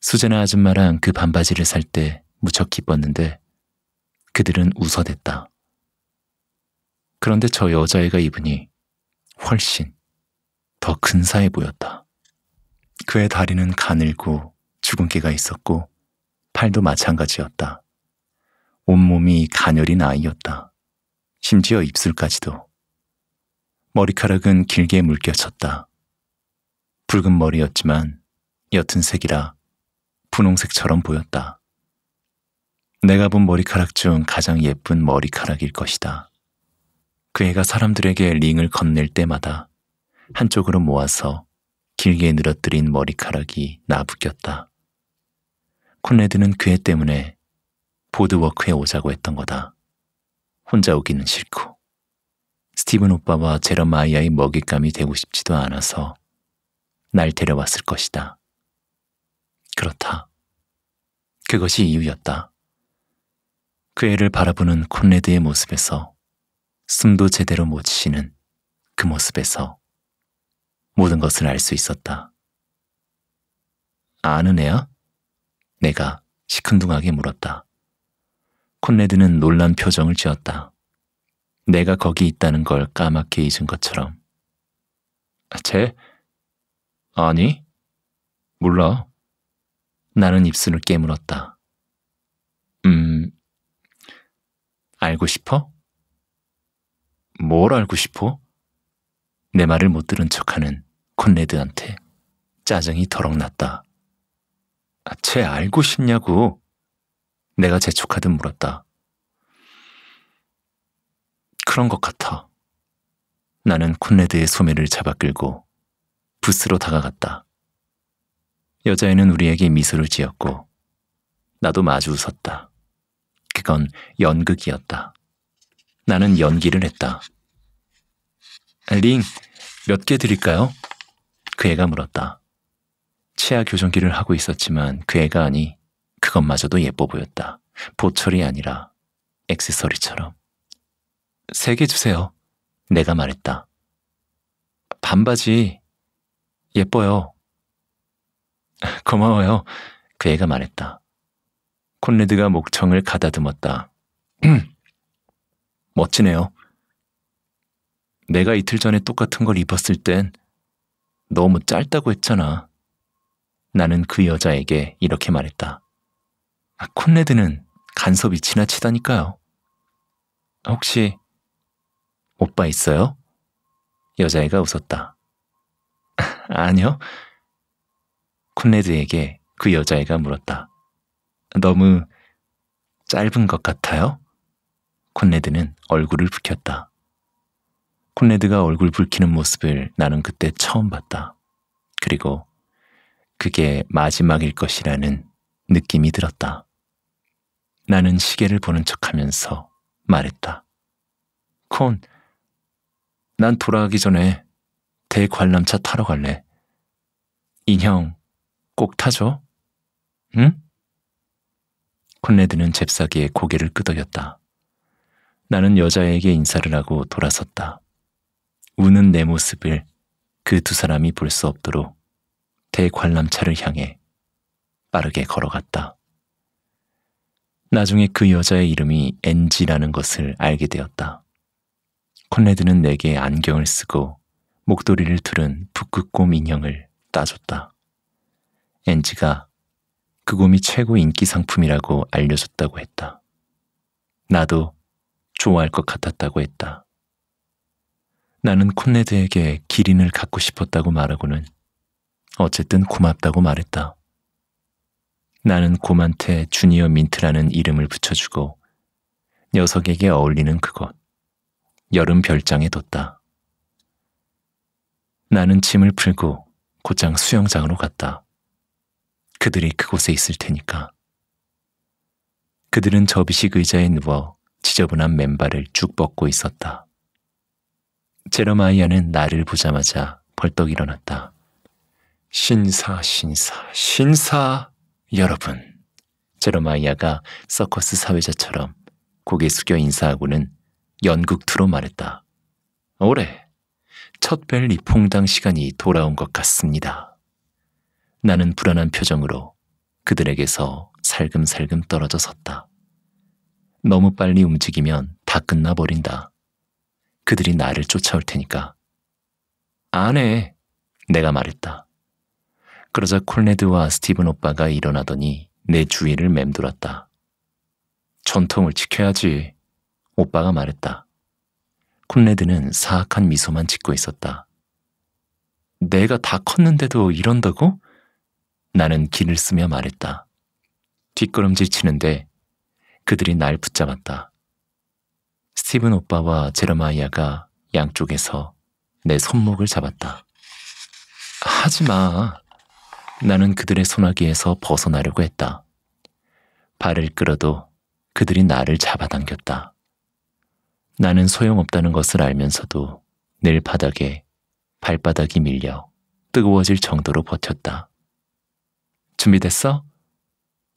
수제나 아줌마랑 그 반바지를 살 때 무척 기뻤는데 그들은 웃어댔다. 그런데 저 여자애가 입으니 훨씬 더 근사해 보였다. 그의 다리는 가늘고 주근깨가 있었고 팔도 마찬가지였다. 온몸이 가녀린 아이였다. 심지어 입술까지도. 머리카락은 길게 물겨쳤다. 붉은 머리였지만 옅은 색이라 분홍색처럼 보였다. 내가 본 머리카락 중 가장 예쁜 머리카락일 것이다. 그 애가 사람들에게 링을 건넬 때마다 한쪽으로 모아서 길게 늘어뜨린 머리카락이 나부꼈다. 콘레드는 그 애 때문에 보드워크에 오자고 했던 거다. 혼자 오기는 싫고. 스티븐 오빠와 제러마이아의 먹잇감이 되고 싶지도 않아서 날 데려왔을 것이다. 그렇다. 그것이 이유였다. 그 애를 바라보는 콘레드의 모습에서 숨도 제대로 못 쉬는 그 모습에서 모든 것을 알 수 있었다. 아는 애야? 내가 시큰둥하게 물었다. 콘레드는 놀란 표정을 지었다. 내가 거기 있다는 걸 까맣게 잊은 것처럼. 쟤? 아니, 몰라. 나는 입술을 깨물었다. 음, 알고 싶어? 뭘 알고 싶어? 내 말을 못 들은 척하는 콘레드한테 짜증이 더럭 났다. 아, 쟤 알고 싶냐고 내가 재촉하듯 물었다. 그런 것 같아. 나는 콘레드의 소매를 잡아 끌고 부스로 다가갔다. 여자애는 우리에게 미소를 지었고 나도 마주 웃었다. 그건 연극이었다. 나는 연기를 했다. 링, 몇 개 드릴까요? 그 애가 물었다. 치아 교정기를 하고 있었지만 그 애가 아니 그것마저도 예뻐 보였다. 보철이 아니라 액세서리처럼. 세개 주세요. 내가 말했다. 반바지 예뻐요. <laughs> 고마워요. 그 애가 말했다. 콘레드가 목청을 가다듬었다. <clears throat> 멋지네요. 내가 이틀 전에 똑같은 걸 입었을 땐 너무 짧다고 했잖아. 나는 그 여자에게 이렇게 말했다. 아, 콘레드는 간섭이 지나치다니까요. 혹시 오빠 있어요? 여자애가 웃었다. <laughs> 아니요. 콘레드에게 그 여자애가 물었다. 너무 짧은 것 같아요? 콘레드는 얼굴을 붉혔다. 콘레드가 얼굴 붉히는 모습을 나는 그때 처음 봤다. 그리고 그게 마지막일 것이라는 느낌이 들었다. 나는 시계를 보는 척 하면서 말했다. 콘, 난 돌아가기 전에 대관람차 타러 갈래. 인형 꼭 타줘. 응? 콘레드는 잽싸게 고개를 끄덕였다. 나는 여자에게 인사를 하고 돌아섰다. 우는 내 모습을 그 두 사람이 볼 수 없도록 대관람차를 향해 빠르게 걸어갔다. 나중에 그 여자의 이름이 엔지라는 것을 알게 되었다. 컨레드는 내게 안경을 쓰고 목도리를 두른 북극곰 인형을 따줬다. 엔지가 그 곰이 최고 인기 상품이라고 알려줬다고 했다. 나도 좋아할 것 같았다고 했다. 나는 콘네드에게 기린을 갖고 싶었다고 말하고는 어쨌든 고맙다고 말했다. 나는 곰한테 주니어 민트라는 이름을 붙여주고 녀석에게 어울리는 그것, 여름 별장에 뒀다. 나는 짐을 풀고 곧장 수영장으로 갔다. 그들이 그곳에 있을 테니까. 그들은 접이식 의자에 누워 지저분한 맨발을 쭉 뻗고 있었다. 제러마이아는 나를 보자마자 벌떡 일어났다. 신사, 신사, 신사, 여러분. 제러마이아가 서커스 사회자처럼 고개 숙여 인사하고는 연극투로 말했다. 올해 첫 벨리 퐁당 시간이 돌아온 것 같습니다. 나는 불안한 표정으로 그들에게서 살금살금 떨어져 섰다. 너무 빨리 움직이면 다 끝나버린다. 그들이 나를 쫓아올 테니까. 안 해. 내가 말했다. 그러자 콜네드와 스티븐 오빠가 일어나더니 내 주위를 맴돌았다. 전통을 지켜야지. 오빠가 말했다. 콜레드는 사악한 미소만 짓고 있었다. 내가 다 컸는데도 이런다고? 나는 기를 쓰며 말했다. 뒷걸음질 치는데 그들이 날 붙잡았다. 스티븐 오빠와 제르마이아가 양쪽에서 내 손목을 잡았다. 하지 마. 나는 그들의 소나기에서 벗어나려고 했다. 발을 끌어도 그들이 나를 잡아당겼다. 나는 소용없다는 것을 알면서도 늘 바닥에 발바닥이 밀려 뜨거워질 정도로 버텼다. 준비됐어?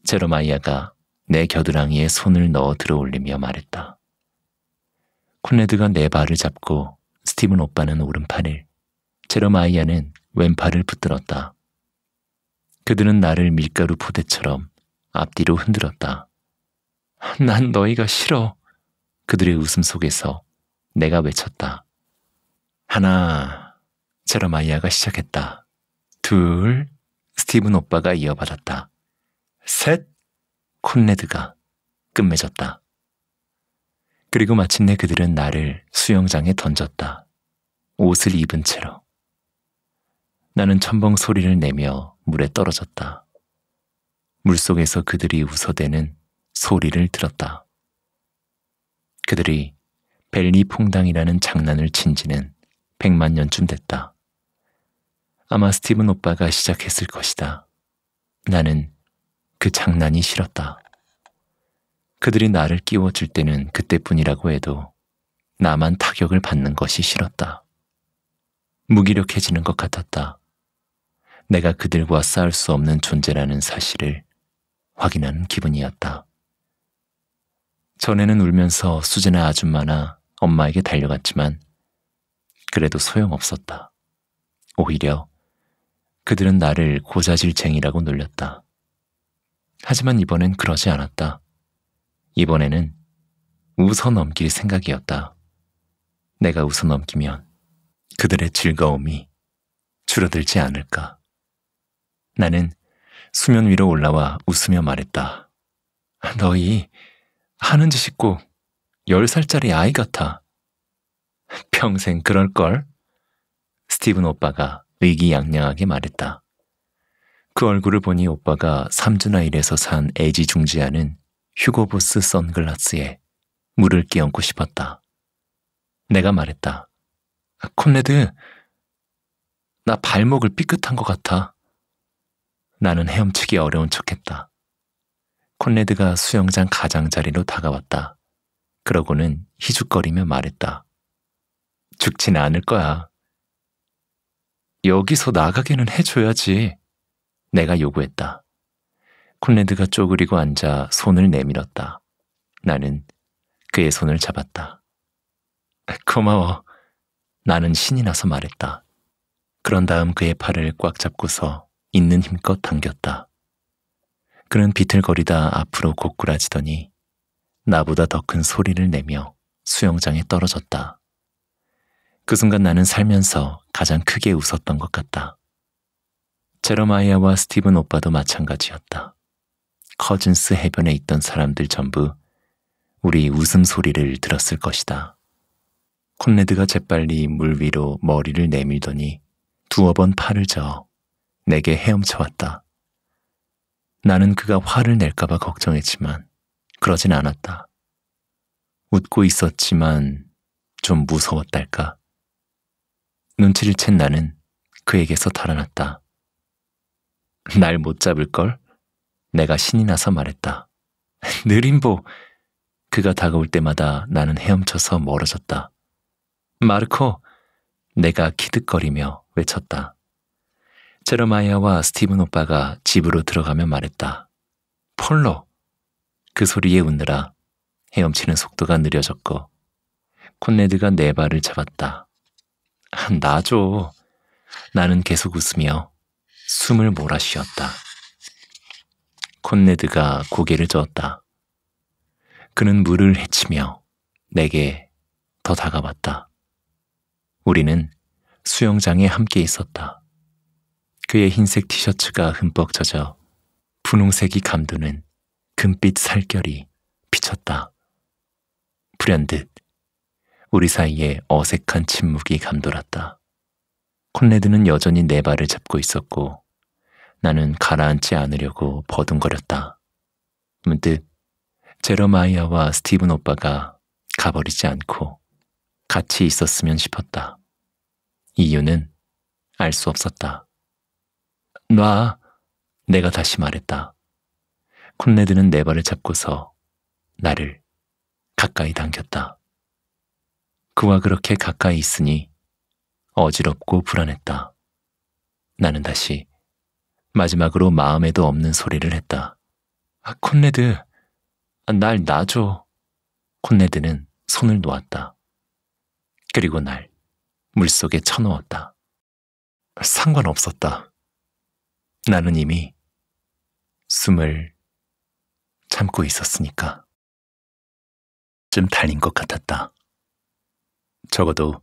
제로마이아가 내 겨드랑이에 손을 넣어 들어올리며 말했다. 콘레드가 내 발을 잡고 스티븐 오빠는 오른팔을, 제로마이아는 왼팔을 붙들었다. 그들은 나를 밀가루 포대처럼 앞뒤로 흔들었다. 난 너희가 싫어. 그들의 웃음 속에서 내가 외쳤다. 하나, 제로마이아가 시작했다. 둘, 스티븐 오빠가 이어받았다. 셋, 콘레드가 끝맺었다. 그리고 마침내 그들은 나를 수영장에 던졌다. 옷을 입은 채로. 나는 첨벙 소리를 내며 물에 떨어졌다. 물속에서 그들이 웃어대는 소리를 들었다. 그들이 벨리 퐁당이라는 장난을 친지는 100만 년쯤 됐다. 아마 스티븐 오빠가 시작했을 것이다. 나는 그 장난이 싫었다. 그들이 나를 끼워줄 때는 그때뿐이라고 해도 나만 타격을 받는 것이 싫었다. 무기력해지는 것 같았다. 내가 그들과 싸울 수 없는 존재라는 사실을 확인하는 기분이었다. 전에는 울면서 수진의 아줌마나 엄마에게 달려갔지만 그래도 소용없었다. 오히려 그들은 나를 고자질쟁이라고 놀렸다. 하지만 이번엔 그러지 않았다. 이번에는 웃어 넘길 생각이었다. 내가 웃어 넘기면 그들의 즐거움이 줄어들지 않을까. 나는 수면 위로 올라와 웃으며 말했다. 너희 하는 짓이고 10살짜리 아이 같아. 평생 그럴걸? 스티븐 오빠가 의기양양하게 말했다. 그 얼굴을 보니 오빠가 삼주나 일해서 산 애지중지하는 휴고보스 선글라스에 물을 끼얹고 싶었다. 내가 말했다. 콘레드, 나 발목을 삐끗한 것 같아. 나는 헤엄치기 어려운 척했다. 콘레드가 수영장 가장자리로 다가왔다. 그러고는 희죽거리며 말했다. 죽진 않을 거야. 여기서 나가게는 해줘야지. 내가 요구했다. 콘레드가 쪼그리고 앉아 손을 내밀었다. 나는 그의 손을 잡았다. 고마워. 나는 신이 나서 말했다. 그런 다음 그의 팔을 꽉 잡고서 있는 힘껏 당겼다. 그는 비틀거리다 앞으로 고꾸라지더니 나보다 더 큰 소리를 내며 수영장에 떨어졌다. 그 순간 나는 살면서 가장 크게 웃었던 것 같다. 제러마이아와 스티븐 오빠도 마찬가지였다. 커즌스 해변에 있던 사람들 전부 우리 웃음소리를 들었을 것이다. 콘레드가 재빨리 물 위로 머리를 내밀더니 두어 번 팔을 저어 내게 헤엄쳐왔다. 나는 그가 화를 낼까봐 걱정했지만 그러진 않았다. 웃고 있었지만 좀 무서웠달까. 눈치를 챈 나는 그에게서 달아났다. 날 못 잡을걸? 내가 신이 나서 말했다. <laughs> 느림보! 그가 다가올 때마다 나는 헤엄쳐서 멀어졌다. 마르코! 내가 키득거리며 외쳤다. 제르마이아와 스티븐 오빠가 집으로 들어가며 말했다. 폴로. 그 소리에 웃느라 헤엄치는 속도가 느려졌고 콘네드가내 네 발을 잡았다. 나줘 아, 나는 계속 웃으며 숨을 몰아 쉬었다. 콘네드가 고개를 저었다. 그는 물을 헤치며 내게 더 다가왔다. 우리는 수영장에 함께 있었다. 그의 흰색 티셔츠가 흠뻑 젖어 분홍색이 감도는 금빛 살결이 비쳤다. 불현듯 우리 사이에 어색한 침묵이 감돌았다. 콘레드는 여전히 내 네 발을 잡고 있었고 나는 가라앉지 않으려고 버둥거렸다. 문득 제러마이아와 스티븐 오빠가 가버리지 않고 같이 있었으면 싶었다. 이유는 알 수 없었다. 놔. 내가 다시 말했다. 콘레드는 내 발을 잡고서 나를 가까이 당겼다. 그와 그렇게 가까이 있으니 어지럽고 불안했다. 나는 다시 마지막으로 마음에도 없는 소리를 했다. 아, 콘레드, 날 놔줘. 콘레드는 손을 놓았다. 그리고 날 물속에 쳐넣었다. 상관없었다. 나는 이미 숨을 참고 있었으니까. 좀 달린 것 같았다. 적어도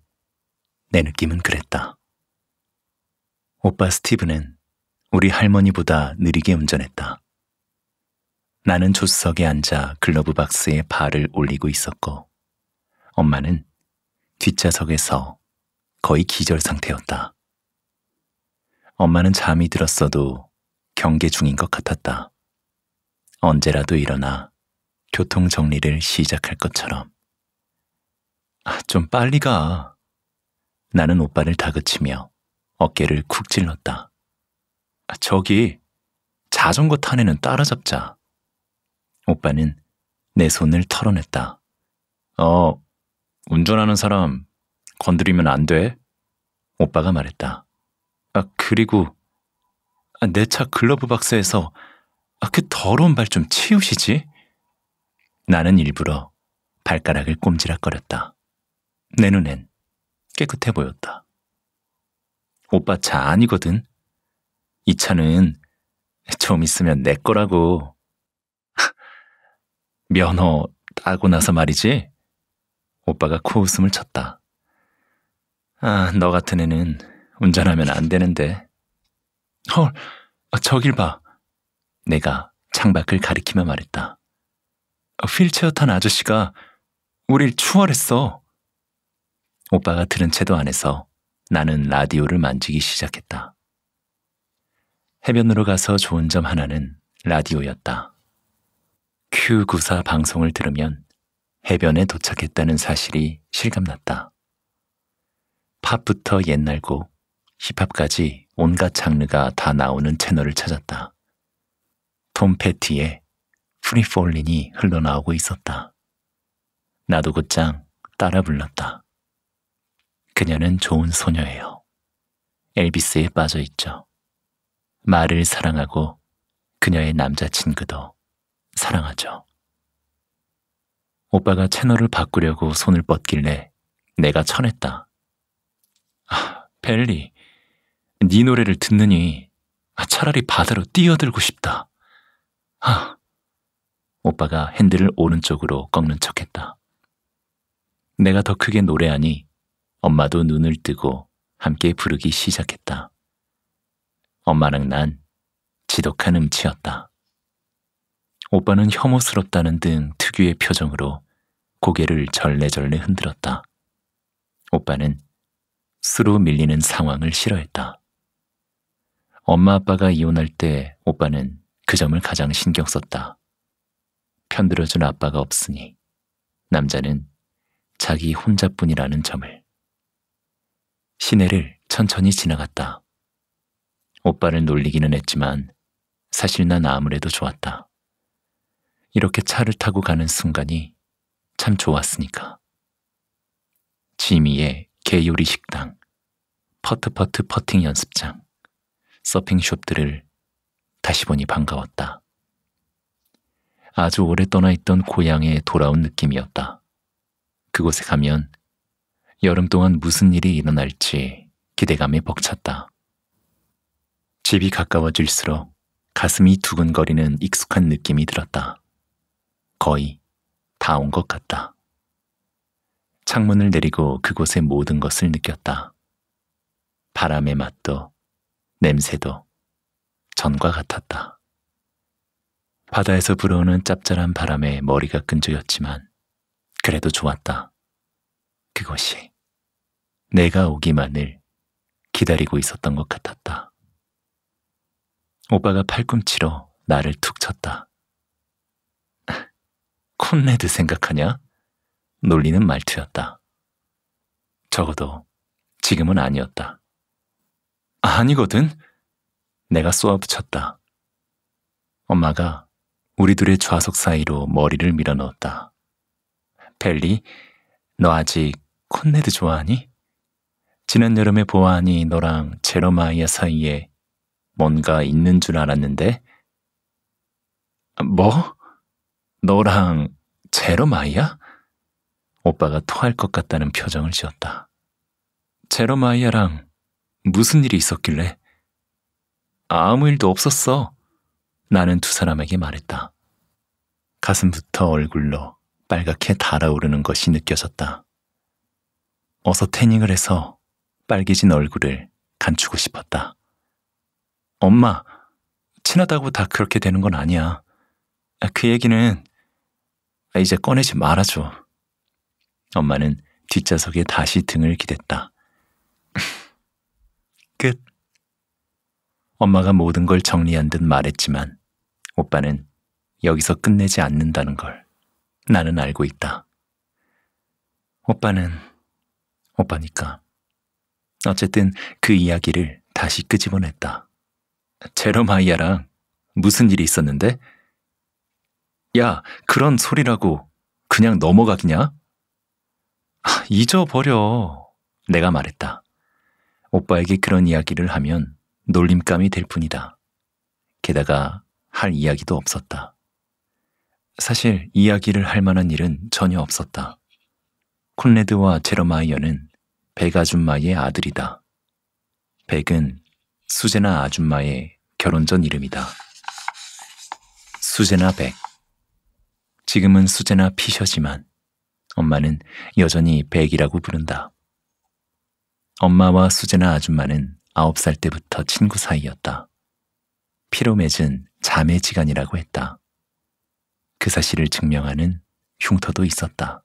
내 느낌은 그랬다. 오빠 스티브는 우리 할머니보다 느리게 운전했다. 나는 조수석에 앉아 글러브 박스에 발을 올리고 있었고, 엄마는 뒷좌석에서 거의 기절 상태였다. 엄마는 잠이 들었어도 경계 중인 것 같았다. 언제라도 일어나 교통 정리를 시작할 것처럼. 아, 좀 빨리 가. 나는 오빠를 다그치며 어깨를 쿡 찔렀다. 아, 저기, 자전거 탄 애는 따라잡자. 오빠는 내 손을 털어냈다. 어, 운전하는 사람 건드리면 안 돼. 오빠가 말했다. 아, 그리고 아, 내차 글러브 박스에서 아, 그 더러운 발 좀 치우시지? 나는 일부러 발가락을 꼼지락거렸다. 내 눈엔 깨끗해 보였다. 오빠 차 아니거든. 이 차는 좀 있으면 내 거라고. <laughs> 면허 따고 나서 말이지? 오빠가 코웃음을 쳤다. 아, 너 같은 애는 운전하면 안 되는데. 헐, 아, 저길 봐. 내가 창밖을 가리키며 말했다. 아, 휠체어 탄 아저씨가 우릴 추월했어. 오빠가 들은 채도 안에서 나는 라디오를 만지기 시작했다. 해변으로 가서 좋은 점 하나는 라디오였다. Q94 방송을 들으면 해변에 도착했다는 사실이 실감났다. 팝부터 옛날 곡, 힙합까지 온갖 장르가 다 나오는 채널을 찾았다. 톰 패티의 프리폴린이 흘러나오고 있었다. 나도 곧장 따라 불렀다. 그녀는 좋은 소녀예요. 엘비스에 빠져 있죠. 말을 사랑하고 그녀의 남자친구도 사랑하죠. 오빠가 채널을 바꾸려고 손을 뻗길래 내가 쳐냈다. 아, 벨리, 네 노래를 듣느니 차라리 바다로 뛰어들고 싶다. 하. 오빠가 핸들을 오른쪽으로 꺾는 척했다. 내가 더 크게 노래하니 엄마도 눈을 뜨고 함께 부르기 시작했다. 엄마랑 난 지독한 음치였다. 오빠는 혐오스럽다는 등 특유의 표정으로 고개를 절레절레 흔들었다. 오빠는 스로 밀리는 상황을 싫어했다. 엄마 아빠가 이혼할 때 오빠는 그 점을 가장 신경 썼다. 편들어준 아빠가 없으니 남자는 자기 혼자뿐이라는 점을. 시내를 천천히 지나갔다. 오빠를 놀리기는 했지만 사실 난 아무래도 좋았다. 이렇게 차를 타고 가는 순간이 참 좋았으니까. 지미의 개요리 식당, 퍼트퍼트 퍼팅 연습장. 서핑숍들을 다시 보니 반가웠다. 아주 오래 떠나 있던 고향에 돌아온 느낌이었다. 그곳에 가면 여름 동안 무슨 일이 일어날지 기대감에 벅찼다. 집이 가까워질수록 가슴이 두근거리는 익숙한 느낌이 들었다. 거의 다 온 것 같다. 창문을 내리고 그곳의 모든 것을 느꼈다. 바람의 맛도 냄새도 전과 같았다. 바다에서 불어오는 짭짤한 바람에 머리가 끈적였지만 그래도 좋았다. 그것이 내가 오기만을 기다리고 있었던 것 같았다. 오빠가 팔꿈치로 나를 툭 쳤다. 콘레드 <laughs> 생각하냐? 놀리는 말투였다. 적어도 지금은 아니었다. 아니거든. 내가 쏘아붙였다. 엄마가 우리 둘의 좌석 사이로 머리를 밀어넣었다. 벨리, 너 아직 콘네드 좋아하니? 지난 여름에 보아하니 너랑 제로마이아 사이에 뭔가 있는 줄 알았는데? 뭐? 너랑 제로마이아? 오빠가 토할 것 같다는 표정을 지었다. 제로마이아랑 무슨 일이 있었길래? 아무 일도 없었어. 나는 두 사람에게 말했다. 가슴부터 얼굴로 빨갛게 달아오르는 것이 느껴졌다. 어서 태닝을 해서 빨개진 얼굴을 감추고 싶었다. 엄마, 친하다고 다 그렇게 되는 건 아니야. 그 얘기는 이제 꺼내지 말아줘. 엄마는 뒷좌석에 다시 등을 기댔다. 엄마가 모든 걸 정리한 듯 말했지만 오빠는 여기서 끝내지 않는다는 걸 나는 알고 있다. 오빠는 오빠니까. 어쨌든 그 이야기를 다시 끄집어냈다. 제로마이아랑 무슨 일이 있었는데? 야, 그런 소리라고 그냥 넘어가기냐? 아, 잊어버려. 내가 말했다. 오빠에게 그런 이야기를 하면 놀림감이 될 뿐이다. 게다가 할 이야기도 없었다. 사실 이야기를 할 만한 일은 전혀 없었다. 콘레드와 제러마이어는 백 아줌마의 아들이다. 백은 수제나 아줌마의 결혼 전 이름이다. 수제나 백. 지금은 수제나 피셔지만 엄마는 여전히 백이라고 부른다. 엄마와 수제나 아줌마는 아홉 살 때부터 친구 사이였다. 피로 맺은 자매지간이라고 했다. 그 사실을 증명하는 흉터도 있었다.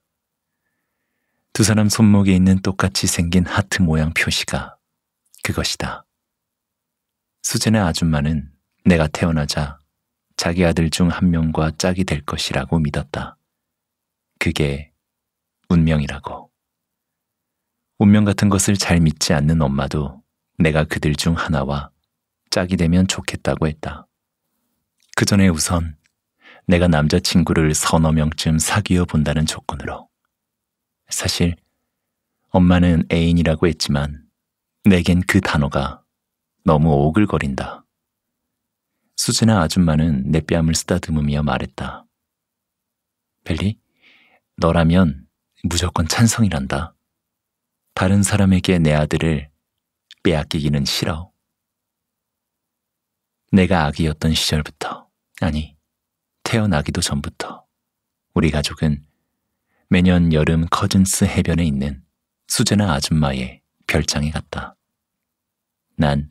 두 사람 손목에 있는 똑같이 생긴 하트 모양 표시가 그것이다. 수진의 아줌마는 내가 태어나자 자기 아들 중 한 명과 짝이 될 것이라고 믿었다. 그게 운명이라고. 운명 같은 것을 잘 믿지 않는 엄마도 내가 그들 중 하나와 짝이 되면 좋겠다고 했다. 그 전에 우선 내가 남자친구를 서너 명쯤 사귀어 본다는 조건으로. 사실 엄마는 애인이라고 했지만 내겐 그 단어가 너무 오글거린다. 수진아 아줌마는 내 뺨을 쓰다듬으며 말했다. 벨리, 너라면 무조건 찬성이란다. 다른 사람에게 내 아들을 빼앗기기는 싫어. 내가 아기였던 시절부터, 아니, 태어나기도 전부터, 우리 가족은 매년 여름 커즌스 해변에 있는 수제나 아줌마의 별장에 갔다. 난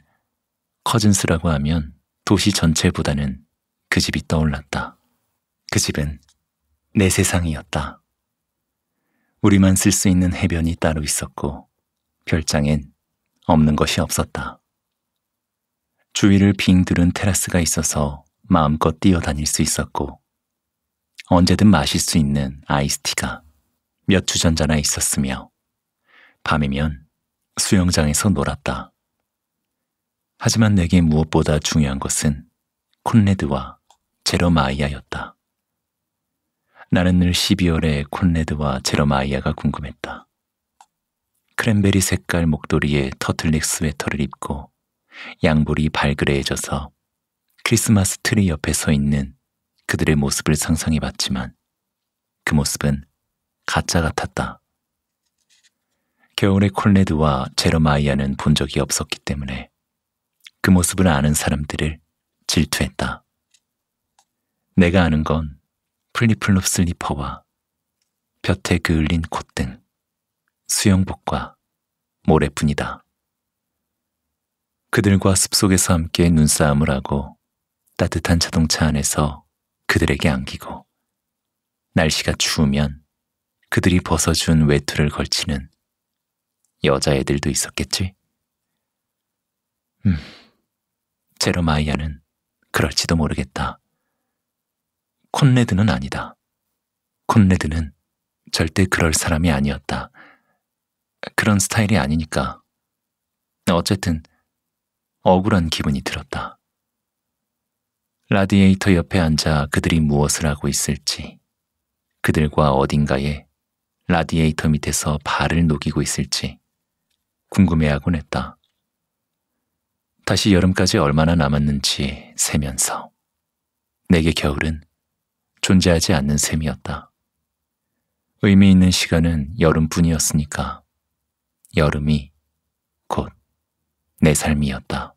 커즌스라고 하면 도시 전체보다는 그 집이 떠올랐다. 그 집은 내 세상이었다. 우리만 쓸 수 있는 해변이 따로 있었고, 별장엔 없는 것이 없었다. 주위를 빙 들은 테라스가 있어서 마음껏 뛰어다닐 수 있었고 언제든 마실 수 있는 아이스티가 몇 주 전자나 있었으며 밤이면 수영장에서 놀았다. 하지만 내게 무엇보다 중요한 것은 콘레드와 제로마이아였다 나는 늘 12월에 콘레드와 제로마이아가 궁금했다. 크랜베리 색깔 목도리에 터틀넥 스웨터를 입고 양볼이 발그레해져서 크리스마스 트리 옆에 서 있는 그들의 모습을 상상해 봤지만 그 모습은 가짜 같았다. 겨울에 콜레드와 제로마이아는본 적이 없었기 때문에 그 모습을 아는 사람들을 질투했다. 내가 아는 건 플리플롭 슬리퍼와 볕에 그을린 콧등, 수영복과 모래뿐이다. 그들과 숲속에서 함께 눈싸움을 하고 따뜻한 자동차 안에서 그들에게 안기고 날씨가 추우면 그들이 벗어준 외투를 걸치는 여자애들도 있었겠지? 음, 제로마이아는 그럴지도 모르겠다. 콘레드는 아니다. 콘레드는 절대 그럴 사람이 아니었다. 그런 스타일이 아니니까. 어쨌든 억울한 기분이 들었다. 라디에이터 옆에 앉아 그들이 무엇을 하고 있을지, 그들과 어딘가에 라디에이터 밑에서 발을 녹이고 있을지 궁금해하곤 했다. 다시 여름까지 얼마나 남았는지 세면서 내게 겨울은 존재하지 않는 셈이었다. 의미 있는 시간은 여름뿐이었으니까. 여름이 곧 내 삶이었다.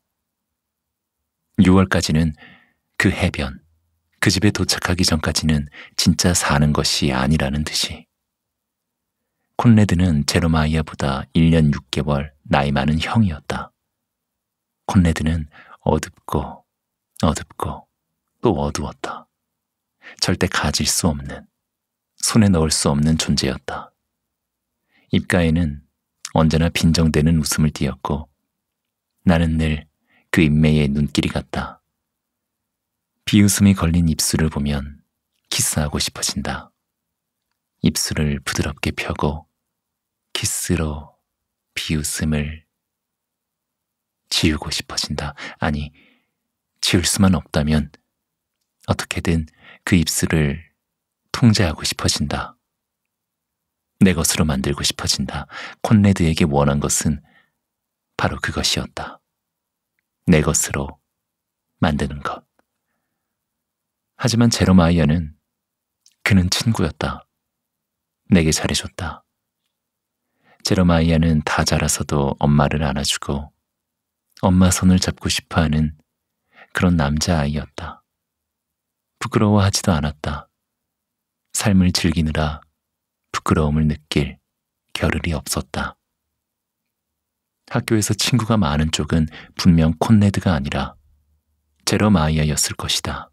6월까지는 그 해변, 그 집에 도착하기 전까지는 진짜 사는 것이 아니라는 듯이. 콘레드는 제로마이아보다 1년 6개월 나이 많은 형이었다. 콘레드는 어둡고 어둡고 또 어두웠다. 절대 가질 수 없는, 손에 넣을 수 없는 존재였다. 입가에는 언제나 빈정대는 웃음을 띄었고 나는 늘 그 인매의 눈길이 같다. 비웃음이 걸린 입술을 보면 키스하고 싶어진다. 입술을 부드럽게 펴고 키스로 비웃음을 지우고 싶어진다. 아니, 지울 수만 없다면 어떻게든 그 입술을 통제하고 싶어진다. 내 것으로 만들고 싶어진다. 콘레드에게 원한 것은 바로 그것이었다. 내 것으로 만드는 것. 하지만 제로마이어는 그는 친구였다. 내게 잘해줬다. 제로마이어는다 자라서도 엄마를 안아주고 엄마 손을 잡고 싶어하는 그런 남자아이였다. 부끄러워하지도 않았다. 삶을 즐기느라 부끄러움을 느낄 겨를이 없었다. 학교에서 친구가 많은 쪽은 분명 콘네드가 아니라 제로마이아였을 것이다.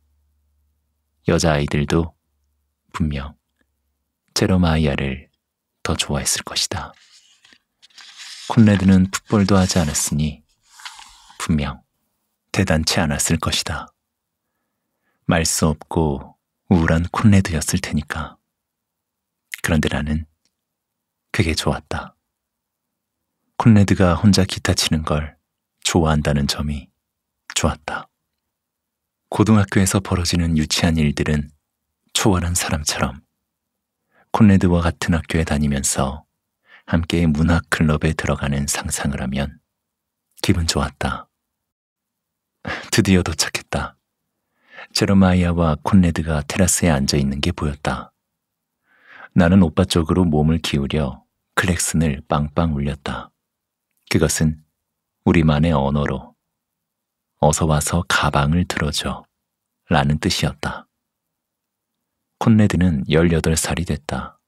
여자아이들도 분명 제로마이아를더 좋아했을 것이다. 콘레드는 풋볼도 하지 않았으니 분명 대단치 않았을 것이다. 말 수 없고 우울한 콘레드였을 테니까. 그런데 나는 그게 좋았다. 콘레드가 혼자 기타 치는 걸 좋아한다는 점이 좋았다. 고등학교에서 벌어지는 유치한 일들은 초월한 사람처럼 콘레드와 같은 학교에 다니면서 함께 문학 클럽에 들어가는 상상을 하면 기분 좋았다. 드디어 도착했다. 제로마이아와 콘레드가 테라스에 앉아 있는 게 보였다. 나는 오빠 쪽으로 몸을 기울여 클렉슨을 빵빵 울렸다. 그것은 우리만의 언어로 어서 와서 가방을 들어줘 라는 뜻이었다. 콘레드는 18살이 됐다.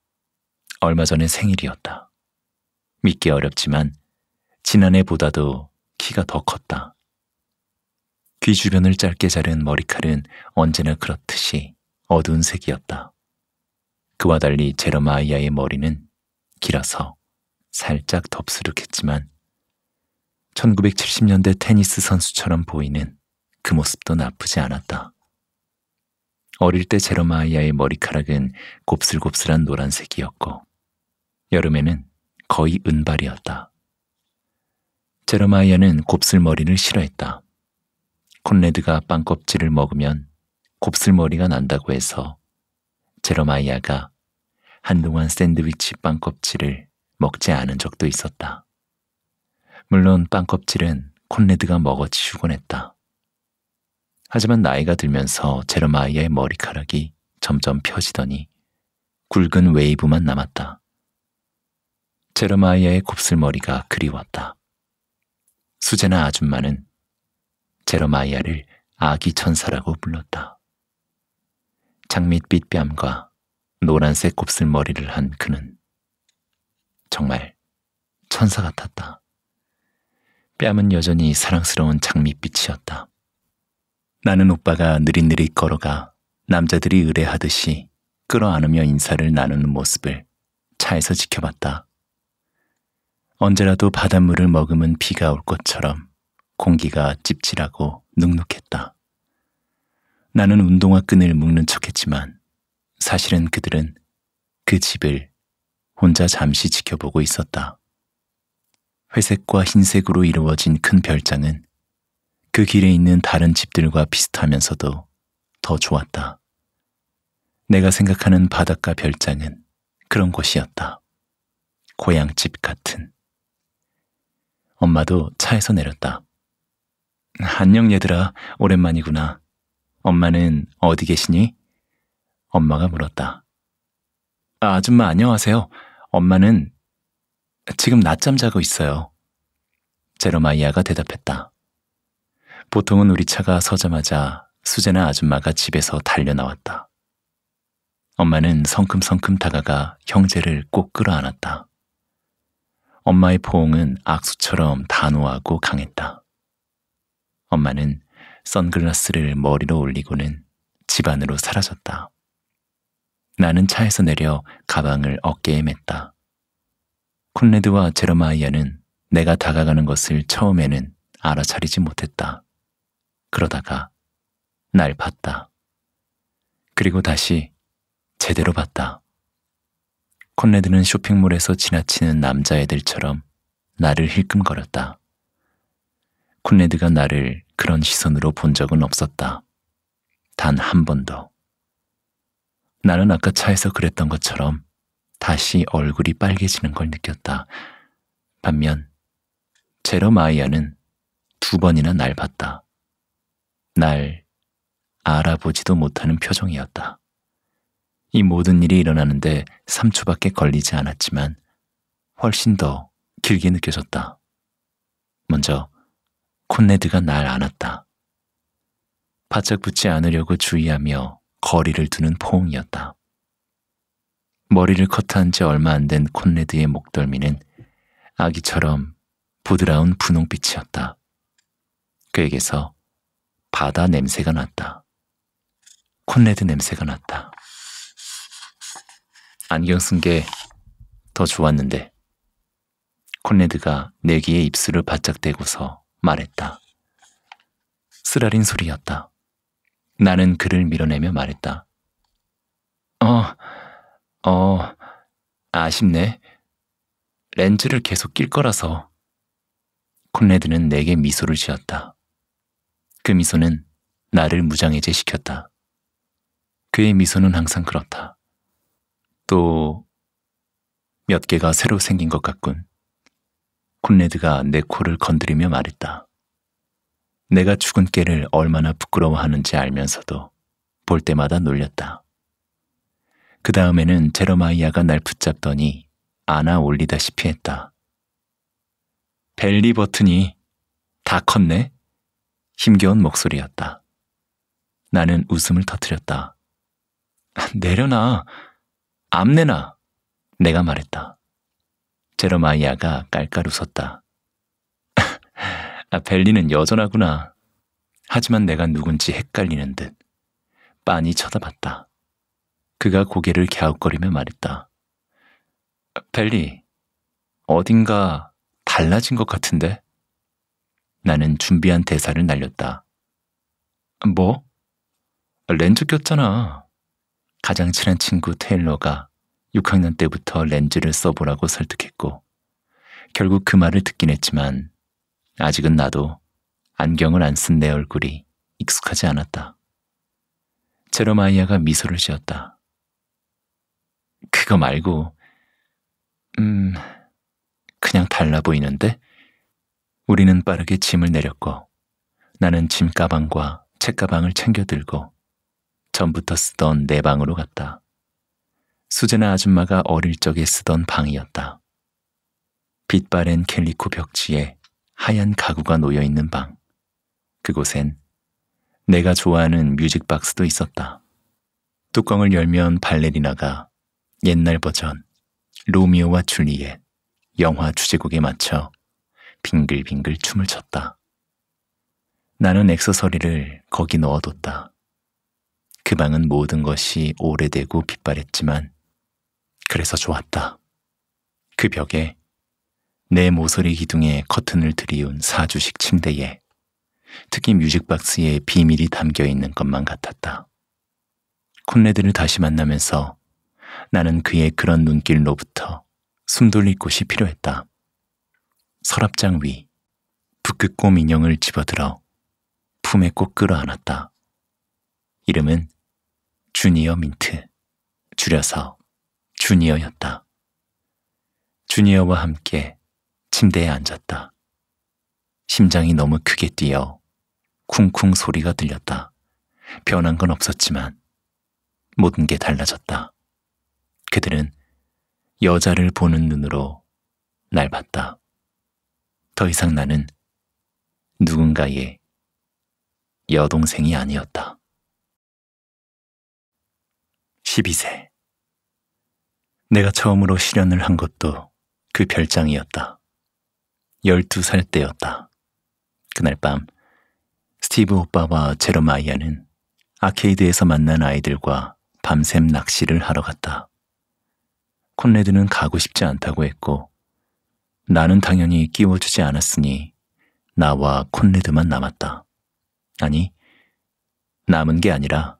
얼마 전에 생일이었다. 믿기 어렵지만 지난해보다도 키가 더 컸다. 귀 주변을 짧게 자른 머리칼은 언제나 그렇듯이 어두운 색이었다. 그와 달리 제러마이아의 머리는 길어서 살짝 덥수룩했지만 1970년대 테니스 선수처럼 보이는 그 모습도 나쁘지 않았다. 어릴 때 제러마이아의 머리카락은 곱슬곱슬한 노란색이었고 여름에는 거의 은발이었다. 제러마이아는 곱슬머리를 싫어했다. 콘레드가 빵껍질을 먹으면 곱슬머리가 난다고 해서 제러마이아가 한동안 샌드위치 빵 껍질을 먹지 않은 적도 있었다. 물론 빵 껍질은 콘레드가 먹어치우곤 했다. 하지만 나이가 들면서 제르마이의 머리카락이 점점 펴지더니 굵은 웨이브만 남았다. 제르마이아의 곱슬머리가 그리웠다. 수제나 아줌마는 제르마이아를 아기 천사라고 불렀다. 장밋빛 뺨과 노란색 곱슬머리를 한 그는 정말 천사 같았다. 뺨은 여전히 사랑스러운 장밋빛이었다. 나는 오빠가 느릿느릿 걸어가 남자들이 의뢰하듯이 끌어안으며 인사를 나누는 모습을 차에서 지켜봤다. 언제라도 바닷물을 머금은 비가 올 것처럼 공기가 찝찝하고 눅눅했다. 나는 운동화 끈을 묶는 척했지만 사실은 그들은 그 집을 혼자 잠시 지켜보고 있었다. 회색과 흰색으로 이루어진 큰 별장은 그 길에 있는 다른 집들과 비슷하면서도 더 좋았다. 내가 생각하는 바닷가 별장은 그런 곳이었다. 고향집 같은. 엄마도 차에서 내렸다. 안녕 얘들아, 오랜만이구나. 엄마는 어디 계시니? 엄마가 물었다. 아, 아줌마 안녕하세요. 엄마는 지금 낮잠 자고 있어요. 제로마이아가 대답했다. 보통은 우리 차가 서자마자 수제나 아줌마가 집에서 달려 나왔다. 엄마는 성큼성큼 다가가 형제를 꼭 끌어안았다. 엄마의 포옹은 악수처럼 단호하고 강했다. 엄마는 선글라스를 머리로 올리고는 집 안으로 사라졌다. 나는 차에서 내려 가방을 어깨에 맸다. 콘레드와 제로마이아는 내가 다가가는 것을 처음에는 알아차리지 못했다. 그러다가 날 봤다. 그리고 다시 제대로 봤다. 콘레드는 쇼핑몰에서 지나치는 남자애들처럼 나를 힐끔거렸다. 콘레드가 나를 그런 시선으로 본 적은 없었다. 단 한 번도. 나는 아까 차에서 그랬던 것처럼 다시 얼굴이 빨개지는 걸 느꼈다. 반면 제로마이아는두 번이나 날 봤다. 날 알아보지도 못하는 표정이었다. 이 모든 일이 일어나는데 3초밖에 걸리지 않았지만 훨씬 더 길게 느껴졌다. 먼저 콘네드가 날 안았다. 바짝 붙지 않으려고 주의하며 거리를 두는 포옹이었다. 머리를 커트한지 얼마 안 된 콘레드의 목덜미는 아기처럼 부드러운 분홍빛이었다. 그에게서 바다 냄새가 났다. 콘레드 냄새가 났다. 안경 쓴 게 더 좋았는데. 콘레드가 내기의 입술을 바짝 대고서 말했다. 쓰라린 소리였다. 나는 그를 밀어내며 말했다. 어, 어, 아쉽네. 렌즈를 계속 낄 거라서. 콘레드는 내게 미소를 지었다. 그 미소는 나를 무장해제 시켰다. 그의 미소는 항상 그렇다. 또, 몇 개가 새로 생긴 것 같군. 콘레드가 내 코를 건드리며 말했다. 내가 죽은 깨를 얼마나 부끄러워하는지 알면서도 볼 때마다 놀렸다. 그 다음에는 제러마이아가 날 붙잡더니 안아 올리다시피 했다. 벨리 버튼이 다 컸네? 힘겨운 목소리였다. 나는 웃음을 터뜨렸다. <laughs> 내려놔. 암내놔. 내가 말했다. 제러마이아가 깔깔 웃었다. 아, 벨리는 여전하구나. 하지만 내가 누군지 헷갈리는 듯 빤히 쳐다봤다. 그가 고개를 갸웃거리며 말했다. 아, 벨리, 어딘가 달라진 것 같은데? 나는 준비한 대사를 날렸다. 뭐? 렌즈 꼈잖아. 가장 친한 친구 테일러가 6학년 때부터 렌즈를 써보라고 설득했고, 결국 그 말을 듣긴 했지만 아직은 나도 안경을 안 쓴 내 얼굴이 익숙하지 않았다. 제로마이아가 미소를 지었다. 그거 말고, 음, 그냥 달라 보이는데? 우리는 빠르게 짐을 내렸고, 나는 짐 가방과 책 가방을 챙겨 들고, 전부터 쓰던 내 방으로 갔다. 수제나 아줌마가 어릴 적에 쓰던 방이었다. 빛바랜 캘리코 벽지에 하얀 가구가 놓여 있는 방. 그곳엔 내가 좋아하는 뮤직박스도 있었다. 뚜껑을 열면 발레리나가 옛날 버전 로미오와 줄리엣 영화 주제곡에 맞춰 빙글빙글 춤을 췄다. 나는 액세서리를 거기 넣어뒀다. 그 방은 모든 것이 오래되고 빛발했지만 그래서 좋았다. 그 벽에 내 모서리 기둥에 커튼을 들이운 사주식 침대에 특히 뮤직박스에 비밀이 담겨 있는 것만 같았다. 콘레드를 다시 만나면서 나는 그의 그런 눈길로부터 숨 돌릴 곳이 필요했다. 서랍장 위, 북극곰 인형을 집어들어 품에 꼭 끌어안았다. 이름은 주니어 민트, 줄여서 주니어였다. 주니어와 함께 침대에 앉았다. 심장이 너무 크게 뛰어 쿵쿵 소리가 들렸다. 변한 건 없었지만 모든 게 달라졌다. 그들은 여자를 보는 눈으로 날 봤다. 더 이상 나는 누군가의 여동생이 아니었다. 12세. 내가 처음으로 실현을 한 것도 그 별장이었다. 12살 때였다. 그날 밤 스티브 오빠와 제로마이아는 아케이드에서 만난 아이들과 밤샘 낚시를 하러 갔다. 콘레드는 가고 싶지 않다고 했고 나는 당연히 끼워주지 않았으니 나와 콘레드만 남았다. 아니, 남은 게 아니라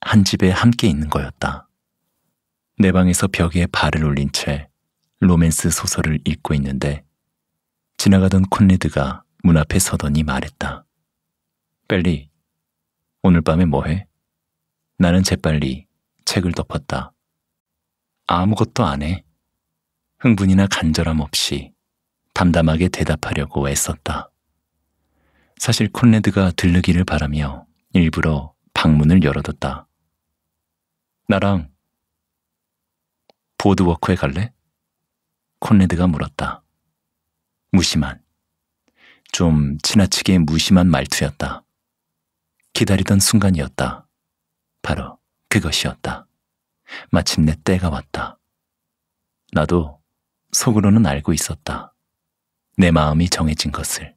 한 집에 함께 있는 거였다. 내 방에서 벽에 발을 올린 채 로맨스 소설을 읽고 있는데 지나가던 콘리드가 문 앞에 서더니 말했다. 빨리, 오늘 밤에 뭐해? 나는 재빨리 책을 덮었다. 아무것도 안 해. 흥분이나 간절함 없이 담담하게 대답하려고 애썼다. 사실 콘레드가 들르기를 바라며 일부러 방문을 열어뒀다. 나랑 보드워크에 갈래? 콘레드가 물었다. 무심한, 좀 지나치게 무심한 말투였다. 기다리던 순간이었다. 바로 그것이었다. 마침내 때가 왔다. 나도 속으로는 알고 있었다. 내 마음이 정해진 것을.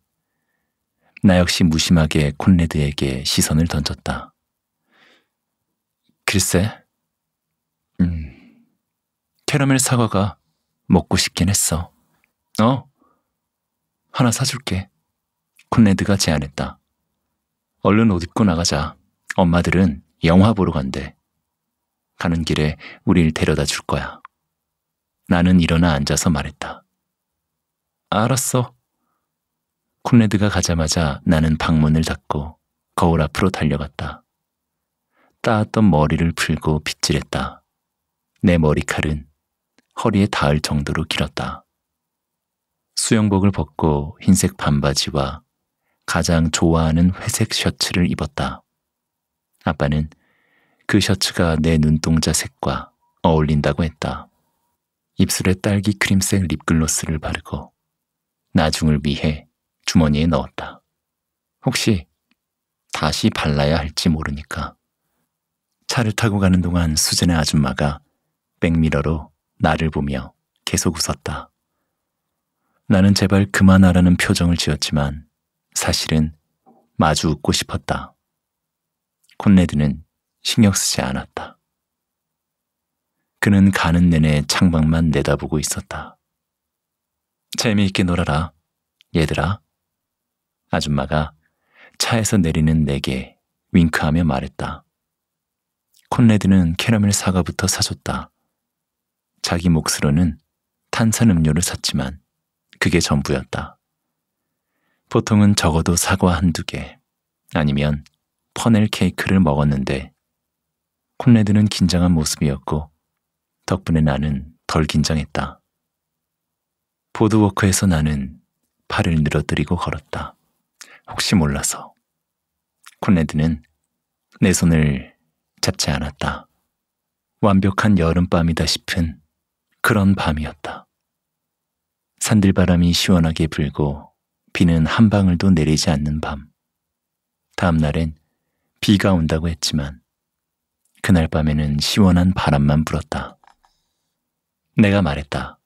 나 역시 무심하게 콘레드에게 시선을 던졌다. 글쎄, 음, 캐러멜 사과가 먹고 싶긴 했어. 어, 하나 사줄게. 콘레드가 제안했다. 얼른 옷 입고 나가자. 엄마들은 영화 보러 간대. 가는 길에 우릴 데려다 줄 거야. 나는 일어나 앉아서 말했다. 알았어. 콘레드가 가자마자 나는 방문을 닫고 거울 앞으로 달려갔다. 따았던 머리를 풀고 빗질했다. 내 머리칼은 허리에 닿을 정도로 길었다. 수영복을 벗고 흰색 반바지와 가장 좋아하는 회색 셔츠를 입었다. 아빠는 그 셔츠가 내 눈동자 색과 어울린다고 했다. 입술에 딸기 크림색 립글로스를 바르고 나중을 위해 주머니에 넣었다. 혹시 다시 발라야 할지 모르니까. 차를 타고 가는 동안 수진의 아줌마가 백미러로 나를 보며 계속 웃었다. 나는 제발 그만하라는 표정을 지었지만 사실은 마주 웃고 싶었다. 콘레드는 신경 쓰지 않았다. 그는 가는 내내 창밖만 내다보고 있었다. 재미있게 놀아라, 얘들아. 아줌마가 차에서 내리는 내게 윙크하며 말했다. 콘레드는 캐러멜 사과부터 사줬다. 자기 몫으로는 탄산음료를 샀지만 그게 전부였다. 보통은 적어도 사과 한두 개, 아니면 퍼넬 케이크를 먹었는데 콘레드는 긴장한 모습이었고 덕분에 나는 덜 긴장했다. 보드워크에서 나는 팔을 늘어뜨리고 걸었다. 혹시 몰라서. 콘레드는 내 손을 잡지 않았다. 완벽한 여름밤이다 싶은 그런 밤이었다. 산들바람이 시원하게 불고 비는 한 방울도 내리지 않는 밤. 다음 날엔 비가 온다고 했지만 그날 밤에는 시원한 바람만 불었다. 내가 말했다.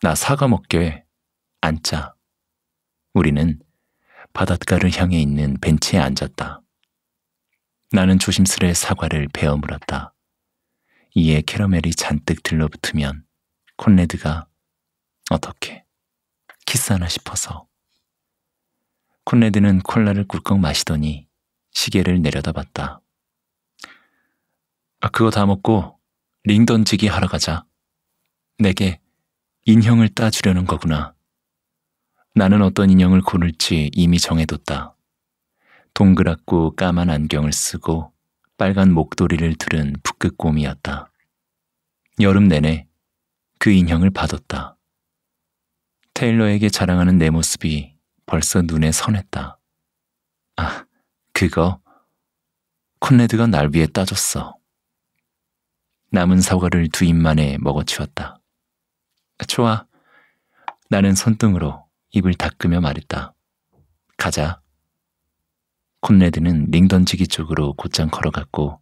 나 사과 먹게 앉자. 우리는 바닷가를 향해 있는 벤치에 앉았다. 나는 조심스레 사과를 베어 물었다. 이에 캐러멜이 잔뜩 들러붙으면 콘레드가 어떻게 키스하나 싶어서 콘레드는 콜라를 꿀꺽 마시더니 시계를 내려다봤다. 아, 그거 다 먹고 링 던지기 하러 가자. 내게 인형을 따주려는 거구나. 나는 어떤 인형을 고를지 이미 정해뒀다. 동그랗고 까만 안경을 쓰고 빨간 목도리를 들은 북극곰이었다. 여름 내내 그 인형을 받았다. 테일러에게 자랑하는 내 모습이 벌써 눈에 선했다. 아, 그거. 콘레드가 날 위해 따줬어. 남은 사과를 두 입만에 먹어치웠다. 좋아. 나는 손등으로 입을 닦으며 말했다. 가자. 콘레드는 링 던지기 쪽으로 곧장 걸어갔고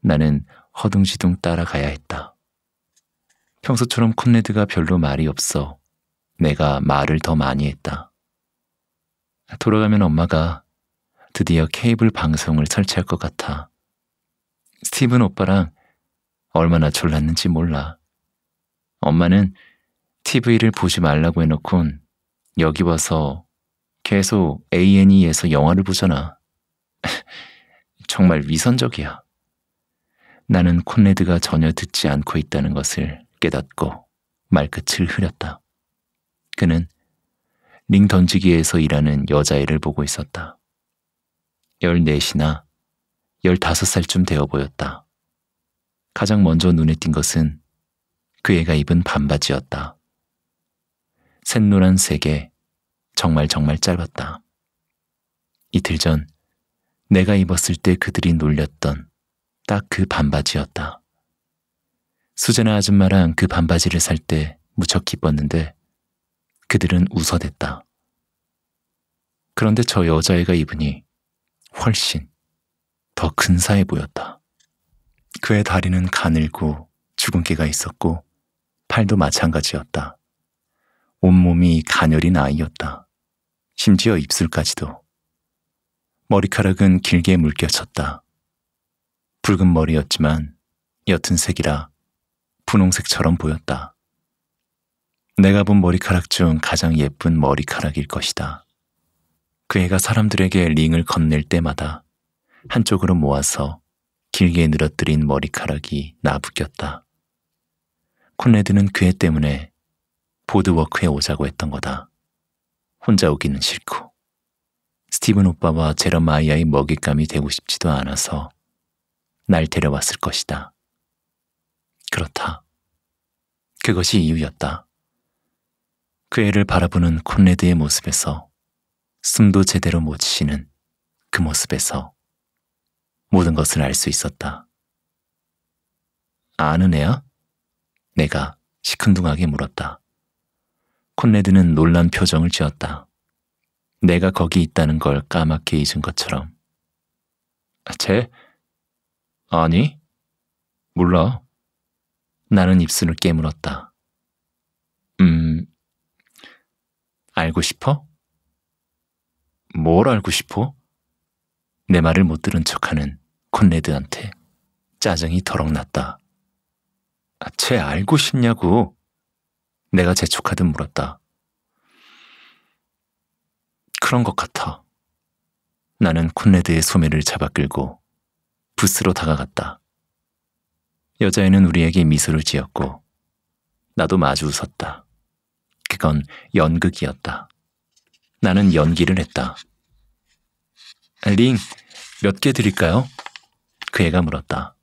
나는 허둥지둥 따라가야 했다. 평소처럼 콘레드가 별로 말이 없어 내가 말을 더 많이 했다. 돌아가면 엄마가 드디어 케이블 방송을 설치할 것 같아. 스티븐 오빠랑 얼마나 졸랐는지 몰라. 엄마는 TV를 보지 말라고 해놓곤 여기 와서 계속 A&E에서 영화를 보잖아. <laughs> 정말 위선적이야. 나는 콘레드가 전혀 듣지 않고 있다는 것을 깨닫고 말끝을 흐렸다. 그는 링 던지기에서 일하는 여자애를 보고 있었다. 14시나 15살쯤 되어 보였다. 가장 먼저 눈에 띈 것은 그 애가 입은 반바지였다. 샛노란 색에 정말 정말 짧았다. 이틀 전 내가 입었을 때 그들이 놀렸던 딱 그 반바지였다. 수제나 아줌마랑 그 반바지를 살 때 무척 기뻤는데 그들은 웃어댔다. 그런데 저 여자애가 입으니 훨씬 더 근사해 보였다. 그의 다리는 가늘고 주근깨가 있었고 팔도 마찬가지였다. 온몸이 가녀린 아이였다. 심지어 입술까지도. 머리카락은 길게 물겨쳤다. 붉은 머리였지만 옅은 색이라 분홍색처럼 보였다. 내가 본 머리카락 중 가장 예쁜 머리카락일 것이다. 그 애가 사람들에게 링을 건넬 때마다 한쪽으로 모아서 길게 늘어뜨린 머리카락이 나부꼈다. 콘레드는 그 애 때문에 보드워크에 오자고 했던 거다. 혼자 오기는 싫고 스티븐 오빠와 제러마이아의 먹잇감이 되고 싶지도 않아서 날 데려왔을 것이다. 그렇다. 그것이 이유였다. 그 애를 바라보는 콘레드의 모습에서 숨도 제대로 못 쉬는 그 모습에서 모든 것을 알 수 있었다. 아는 애야? 내가 시큰둥하게 물었다. 콘레드는 놀란 표정을 지었다. 내가 거기 있다는 걸 까맣게 잊은 것처럼. 쟤? 아니, 몰라. 나는 입술을 깨물었다. 알고 싶어? 뭘 알고 싶어? 내 말을 못 들은 척하는 콘레드한테 짜증이 더럭 났다. 아, 쟤 알고 싶냐고 내가 재촉하듯 물었다. 그런 것 같아. 나는 콘레드의 소매를 잡아 끌고 부스로 다가갔다. 여자애는 우리에게 미소를 지었고 나도 마주 웃었다. 그건 연극이었다. 나는 연기를 했다. 링, 몇 개 드릴까요? 그 애가 물었다.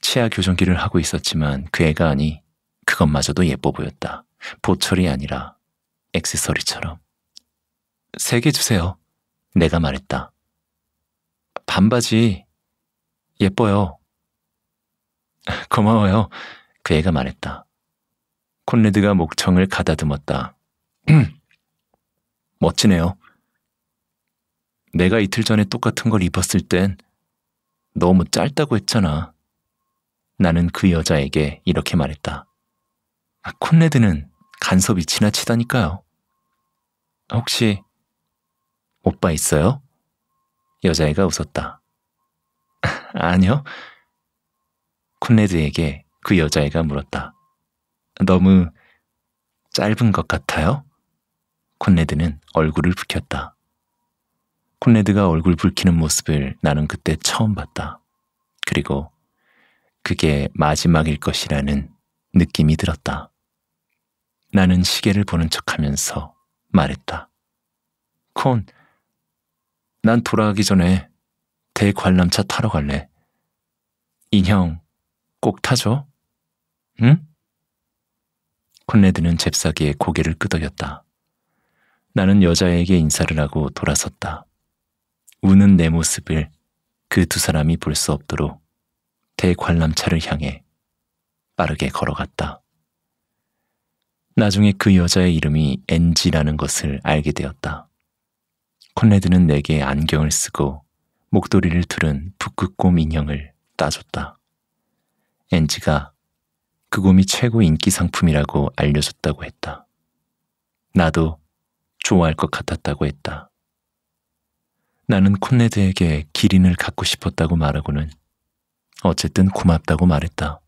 치아 교정기를 하고 있었지만 그 애가 아니 그것마저도 예뻐 보였다. 보철이 아니라 액세서리처럼. 세 개 주세요. 내가 말했다. 반바지 예뻐요. <laughs> 고마워요. 그 애가 말했다. 콘레드가 목청을 가다듬었다. <clears throat> 멋지네요. 내가 이틀 전에 똑같은 걸 입었을 땐 너무 짧다고 했잖아. 나는 그 여자에게 이렇게 말했다. 아, 콘레드는 간섭이 지나치다니까요. 혹시 오빠 있어요? 여자애가 웃었다. <laughs> 아니요. 콘레드에게 그 여자애가 물었다. 너무 짧은 것 같아요? 콘레드는 얼굴을 붉혔다. 콘레드가 얼굴 붉히는 모습을 나는 그때 처음 봤다. 그리고 그게 마지막일 것이라는 느낌이 들었다. 나는 시계를 보는 척 하면서 말했다. 콘, 난 돌아가기 전에 대관람차 타러 갈래. 인형 꼭 타줘. 응? 콘레드는 잽싸게 고개를 끄덕였다. 나는 여자에게 인사를 하고 돌아섰다. 우는 내 모습을 그 두 사람이 볼 수 없도록 대관람차를 향해 빠르게 걸어갔다. 나중에 그 여자의 이름이 엔지라는 것을 알게 되었다. 콘레드는 내게 안경을 쓰고 목도리를 두른 북극곰 인형을 따줬다. 엔지가 그 곰이 최고 인기 상품이라고 알려줬다고 했다. 나도 좋아할 것 같았다고 했다. 나는 콘네드에게 기린을 갖고 싶었다고 말하고는 어쨌든 고맙다고 말했다.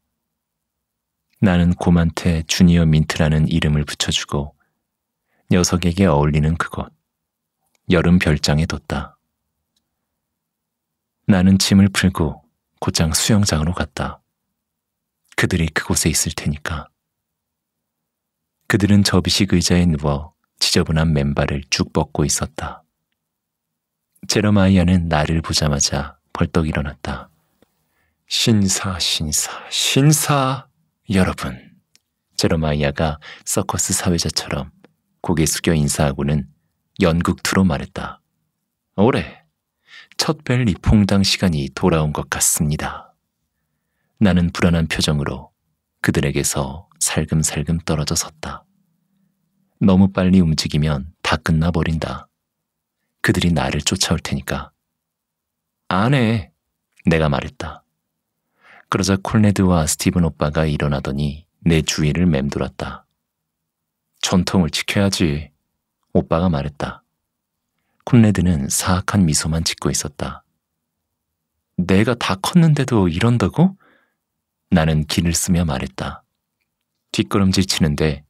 나는 곰한테 주니어 민트라는 이름을 붙여주고 녀석에게 어울리는 그것, 여름 별장에 뒀다. 나는 짐을 풀고 곧장 수영장으로 갔다. 그들이 그곳에 있을 테니까. 그들은 접이식 의자에 누워 지저분한 맨발을 쭉 뻗고 있었다. 제러마이아는 나를 보자마자 벌떡 일어났다. 신사, 신사, 신사! 여러분! 제러마이아가 서커스 사회자처럼 고개 숙여 인사하고는 연극투로 말했다. 올해 첫 벨 리퐁당 시간이 돌아온 것 같습니다. 나는 불안한 표정으로 그들에게서 살금살금 떨어져 섰다. 너무 빨리 움직이면 다 끝나버린다. 그들이 나를 쫓아올 테니까. 안 해. 내가 말했다. 그러자 콜네드와 스티븐 오빠가 일어나더니 내 주위를 맴돌았다. 전통을 지켜야지. 오빠가 말했다. 콜네드는 사악한 미소만 짓고 있었다. 내가 다 컸는데도 이런다고? 나는 길을 쓰며 말했다. 뒷걸음질 치는데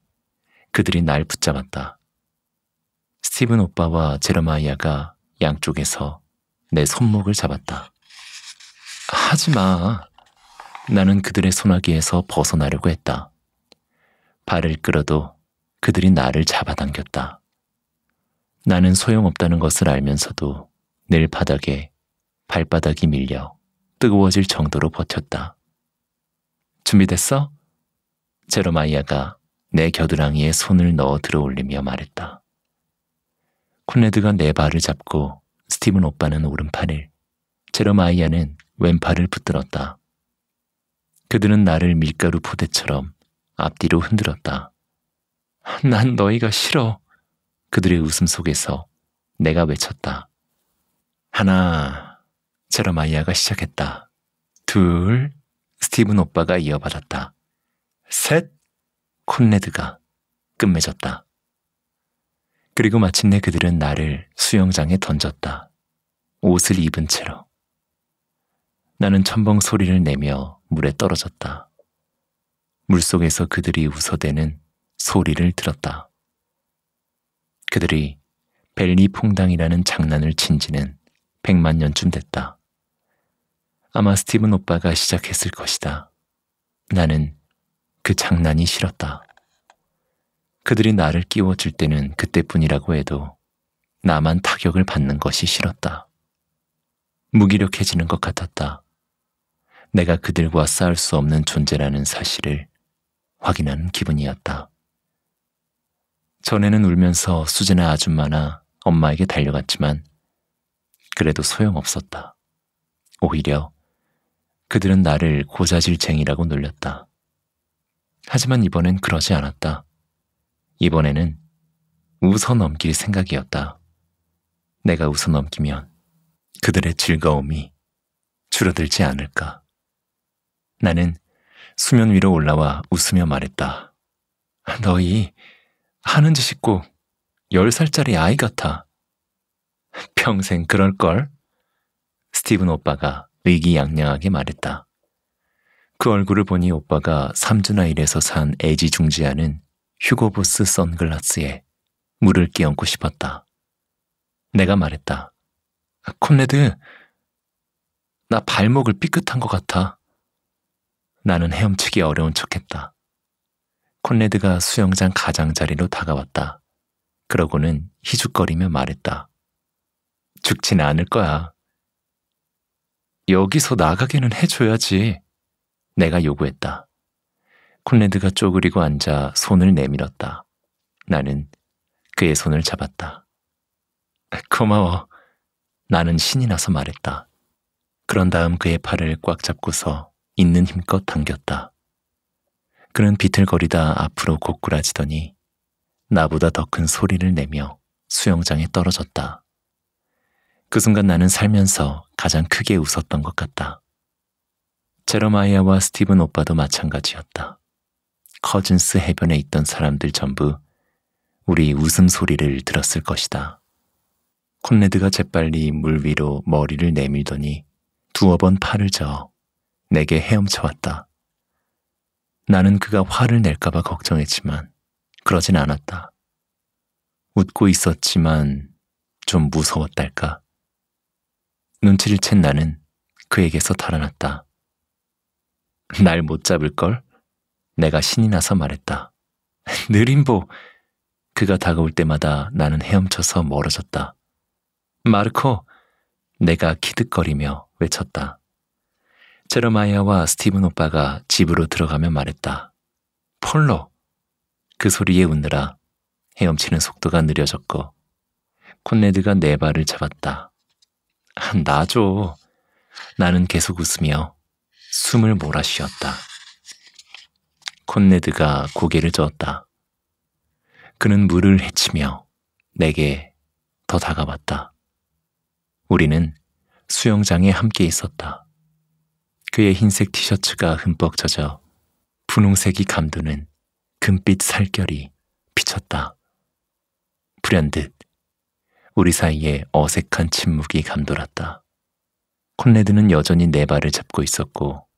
그들이 날 붙잡았다. 스티븐 오빠와 제르마이아가 양쪽에서 내 손목을 잡았다. 하지 마. 나는 그들의 소나기에서 벗어나려고 했다. 발을 끌어도 그들이 나를 잡아당겼다. 나는 소용없다는 것을 알면서도 늘 바닥에 발바닥이 밀려 뜨거워질 정도로 버텼다. 준비됐어? 제로마이아가 내 겨드랑이에 손을 넣어 들어올리며 말했다. 콘레드가 내 발을 잡고 스티븐 오빠는 오른팔을, 제로마이아는 왼팔을 붙들었다. 그들은 나를 밀가루 포대처럼 앞뒤로 흔들었다. 난 너희가 싫어. 그들의 웃음 속에서 내가 외쳤다. 하나, 제로마이아가 시작했다. 둘, 스티븐 오빠가 이어받았다. 셋! 콘레드가 끝맺었다. 그리고 마침내 그들은 나를 수영장에 던졌다. 옷을 입은 채로. 나는 첨벙 소리를 내며 물에 떨어졌다. 물속에서 그들이 웃어대는 소리를 들었다. 그들이 벨리 퐁당이라는 장난을 친 지는 백만 년쯤 됐다. 아마 스티븐 오빠가 시작했을 것이다. 나는 그 장난이 싫었다. 그들이 나를 끼워줄 때는 그때뿐이라고 해도 나만 타격을 받는 것이 싫었다. 무기력해지는 것 같았다. 내가 그들과 싸울 수 없는 존재라는 사실을 확인한 기분이었다. 전에는 울면서 수제나 아줌마나 엄마에게 달려갔지만 그래도 소용없었다. 오히려 그들은 나를 고자질쟁이라고 놀렸다. 하지만 이번엔 그러지 않았다. 이번에는 웃어 넘길 생각이었다. 내가 웃어 넘기면 그들의 즐거움이 줄어들지 않을까. 나는 수면 위로 올라와 웃으며 말했다. 너희 하는 짓이꼭 열살짜리 아이 같아. 평생 그럴걸? 스티븐 오빠가 의기양양하게 말했다. 그 얼굴을 보니 오빠가 삼주나 일에서산 애지중지하는 휴고보스 선글라스에 물을 끼얹고 싶었다. 내가 말했다. 콘레드, 아, 나 발목을 삐끗한 것 같아. 나는 헤엄치기 어려운 척했다. 콘레드가 수영장 가장자리로 다가왔다. 그러고는 희죽거리며 말했다. 죽진 않을 거야. 여기서 나가게는 해줘야지. 내가 요구했다. 콘랜드가 쪼그리고 앉아 손을 내밀었다. 나는 그의 손을 잡았다. 고마워. 나는 신이 나서 말했다. 그런 다음 그의 팔을 꽉 잡고서 있는 힘껏 당겼다. 그는 비틀거리다 앞으로 고꾸라지더니 나보다 더 큰 소리를 내며 수영장에 떨어졌다. 그 순간 나는 살면서 가장 크게 웃었던 것 같다. 제로마이아와 스티븐 오빠도 마찬가지였다. 커즌스 해변에 있던 사람들 전부 우리 웃음소리를 들었을 것이다. 콘레드가 재빨리 물 위로 머리를 내밀더니 두어 번 팔을 저어 내게 헤엄쳐왔다. 나는 그가 화를 낼까봐 걱정했지만 그러진 않았다. 웃고 있었지만 좀 무서웠달까. 눈치를 챈 나는 그에게서 달아났다. 날 못 잡을걸? 내가 신이 나서 말했다. <laughs> 느림보! 그가 다가올 때마다 나는 헤엄쳐서 멀어졌다. 마르코! 내가 키득거리며 외쳤다. 제러마이아와 스티븐 오빠가 집으로 들어가며 말했다. 폴로! 그 소리에 웃느라 헤엄치는 속도가 느려졌고 콘레드가 내 네 발을 잡았다. 아, 나죠. 나는 계속 웃으며 숨을 몰아 쉬었다. 콘네드가 고개를 저었다. 그는 물을 헤치며 내게 더 다가왔다. 우리는 수영장에 함께 있었다. 그의 흰색 티셔츠가 흠뻑 젖어 분홍색이 감도는 금빛 살결이 비쳤다. 불현듯 우리 사이에 어색한 침묵이 감돌았다. 콘레드는 여전히 내 발을 잡고 있었고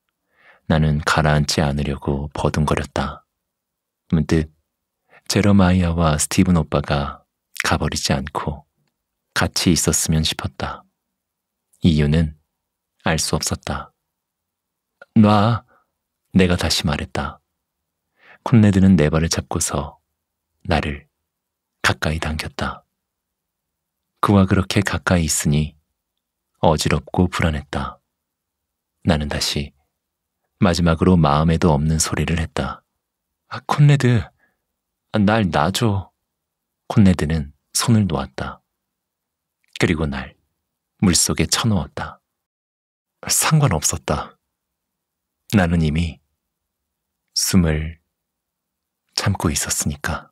나는 가라앉지 않으려고 버둥거렸다. 문득 제러마이아와 스티븐 오빠가 가버리지 않고 같이 있었으면 싶었다. 이유는 알 수 없었다. 놔! 내가 다시 말했다. 콘레드는 내 발을 잡고서 나를 가까이 당겼다. 그와 그렇게 가까이 있으니 어지럽고 불안했다. 나는 다시 마지막으로 마음에도 없는 소리를 했다. 아, 콘레드, 날 놔줘. 콘레드는 손을 놓았다. 그리고 날 물속에 쳐넣었다. 상관없었다. 나는 이미 숨을 참고 있었으니까.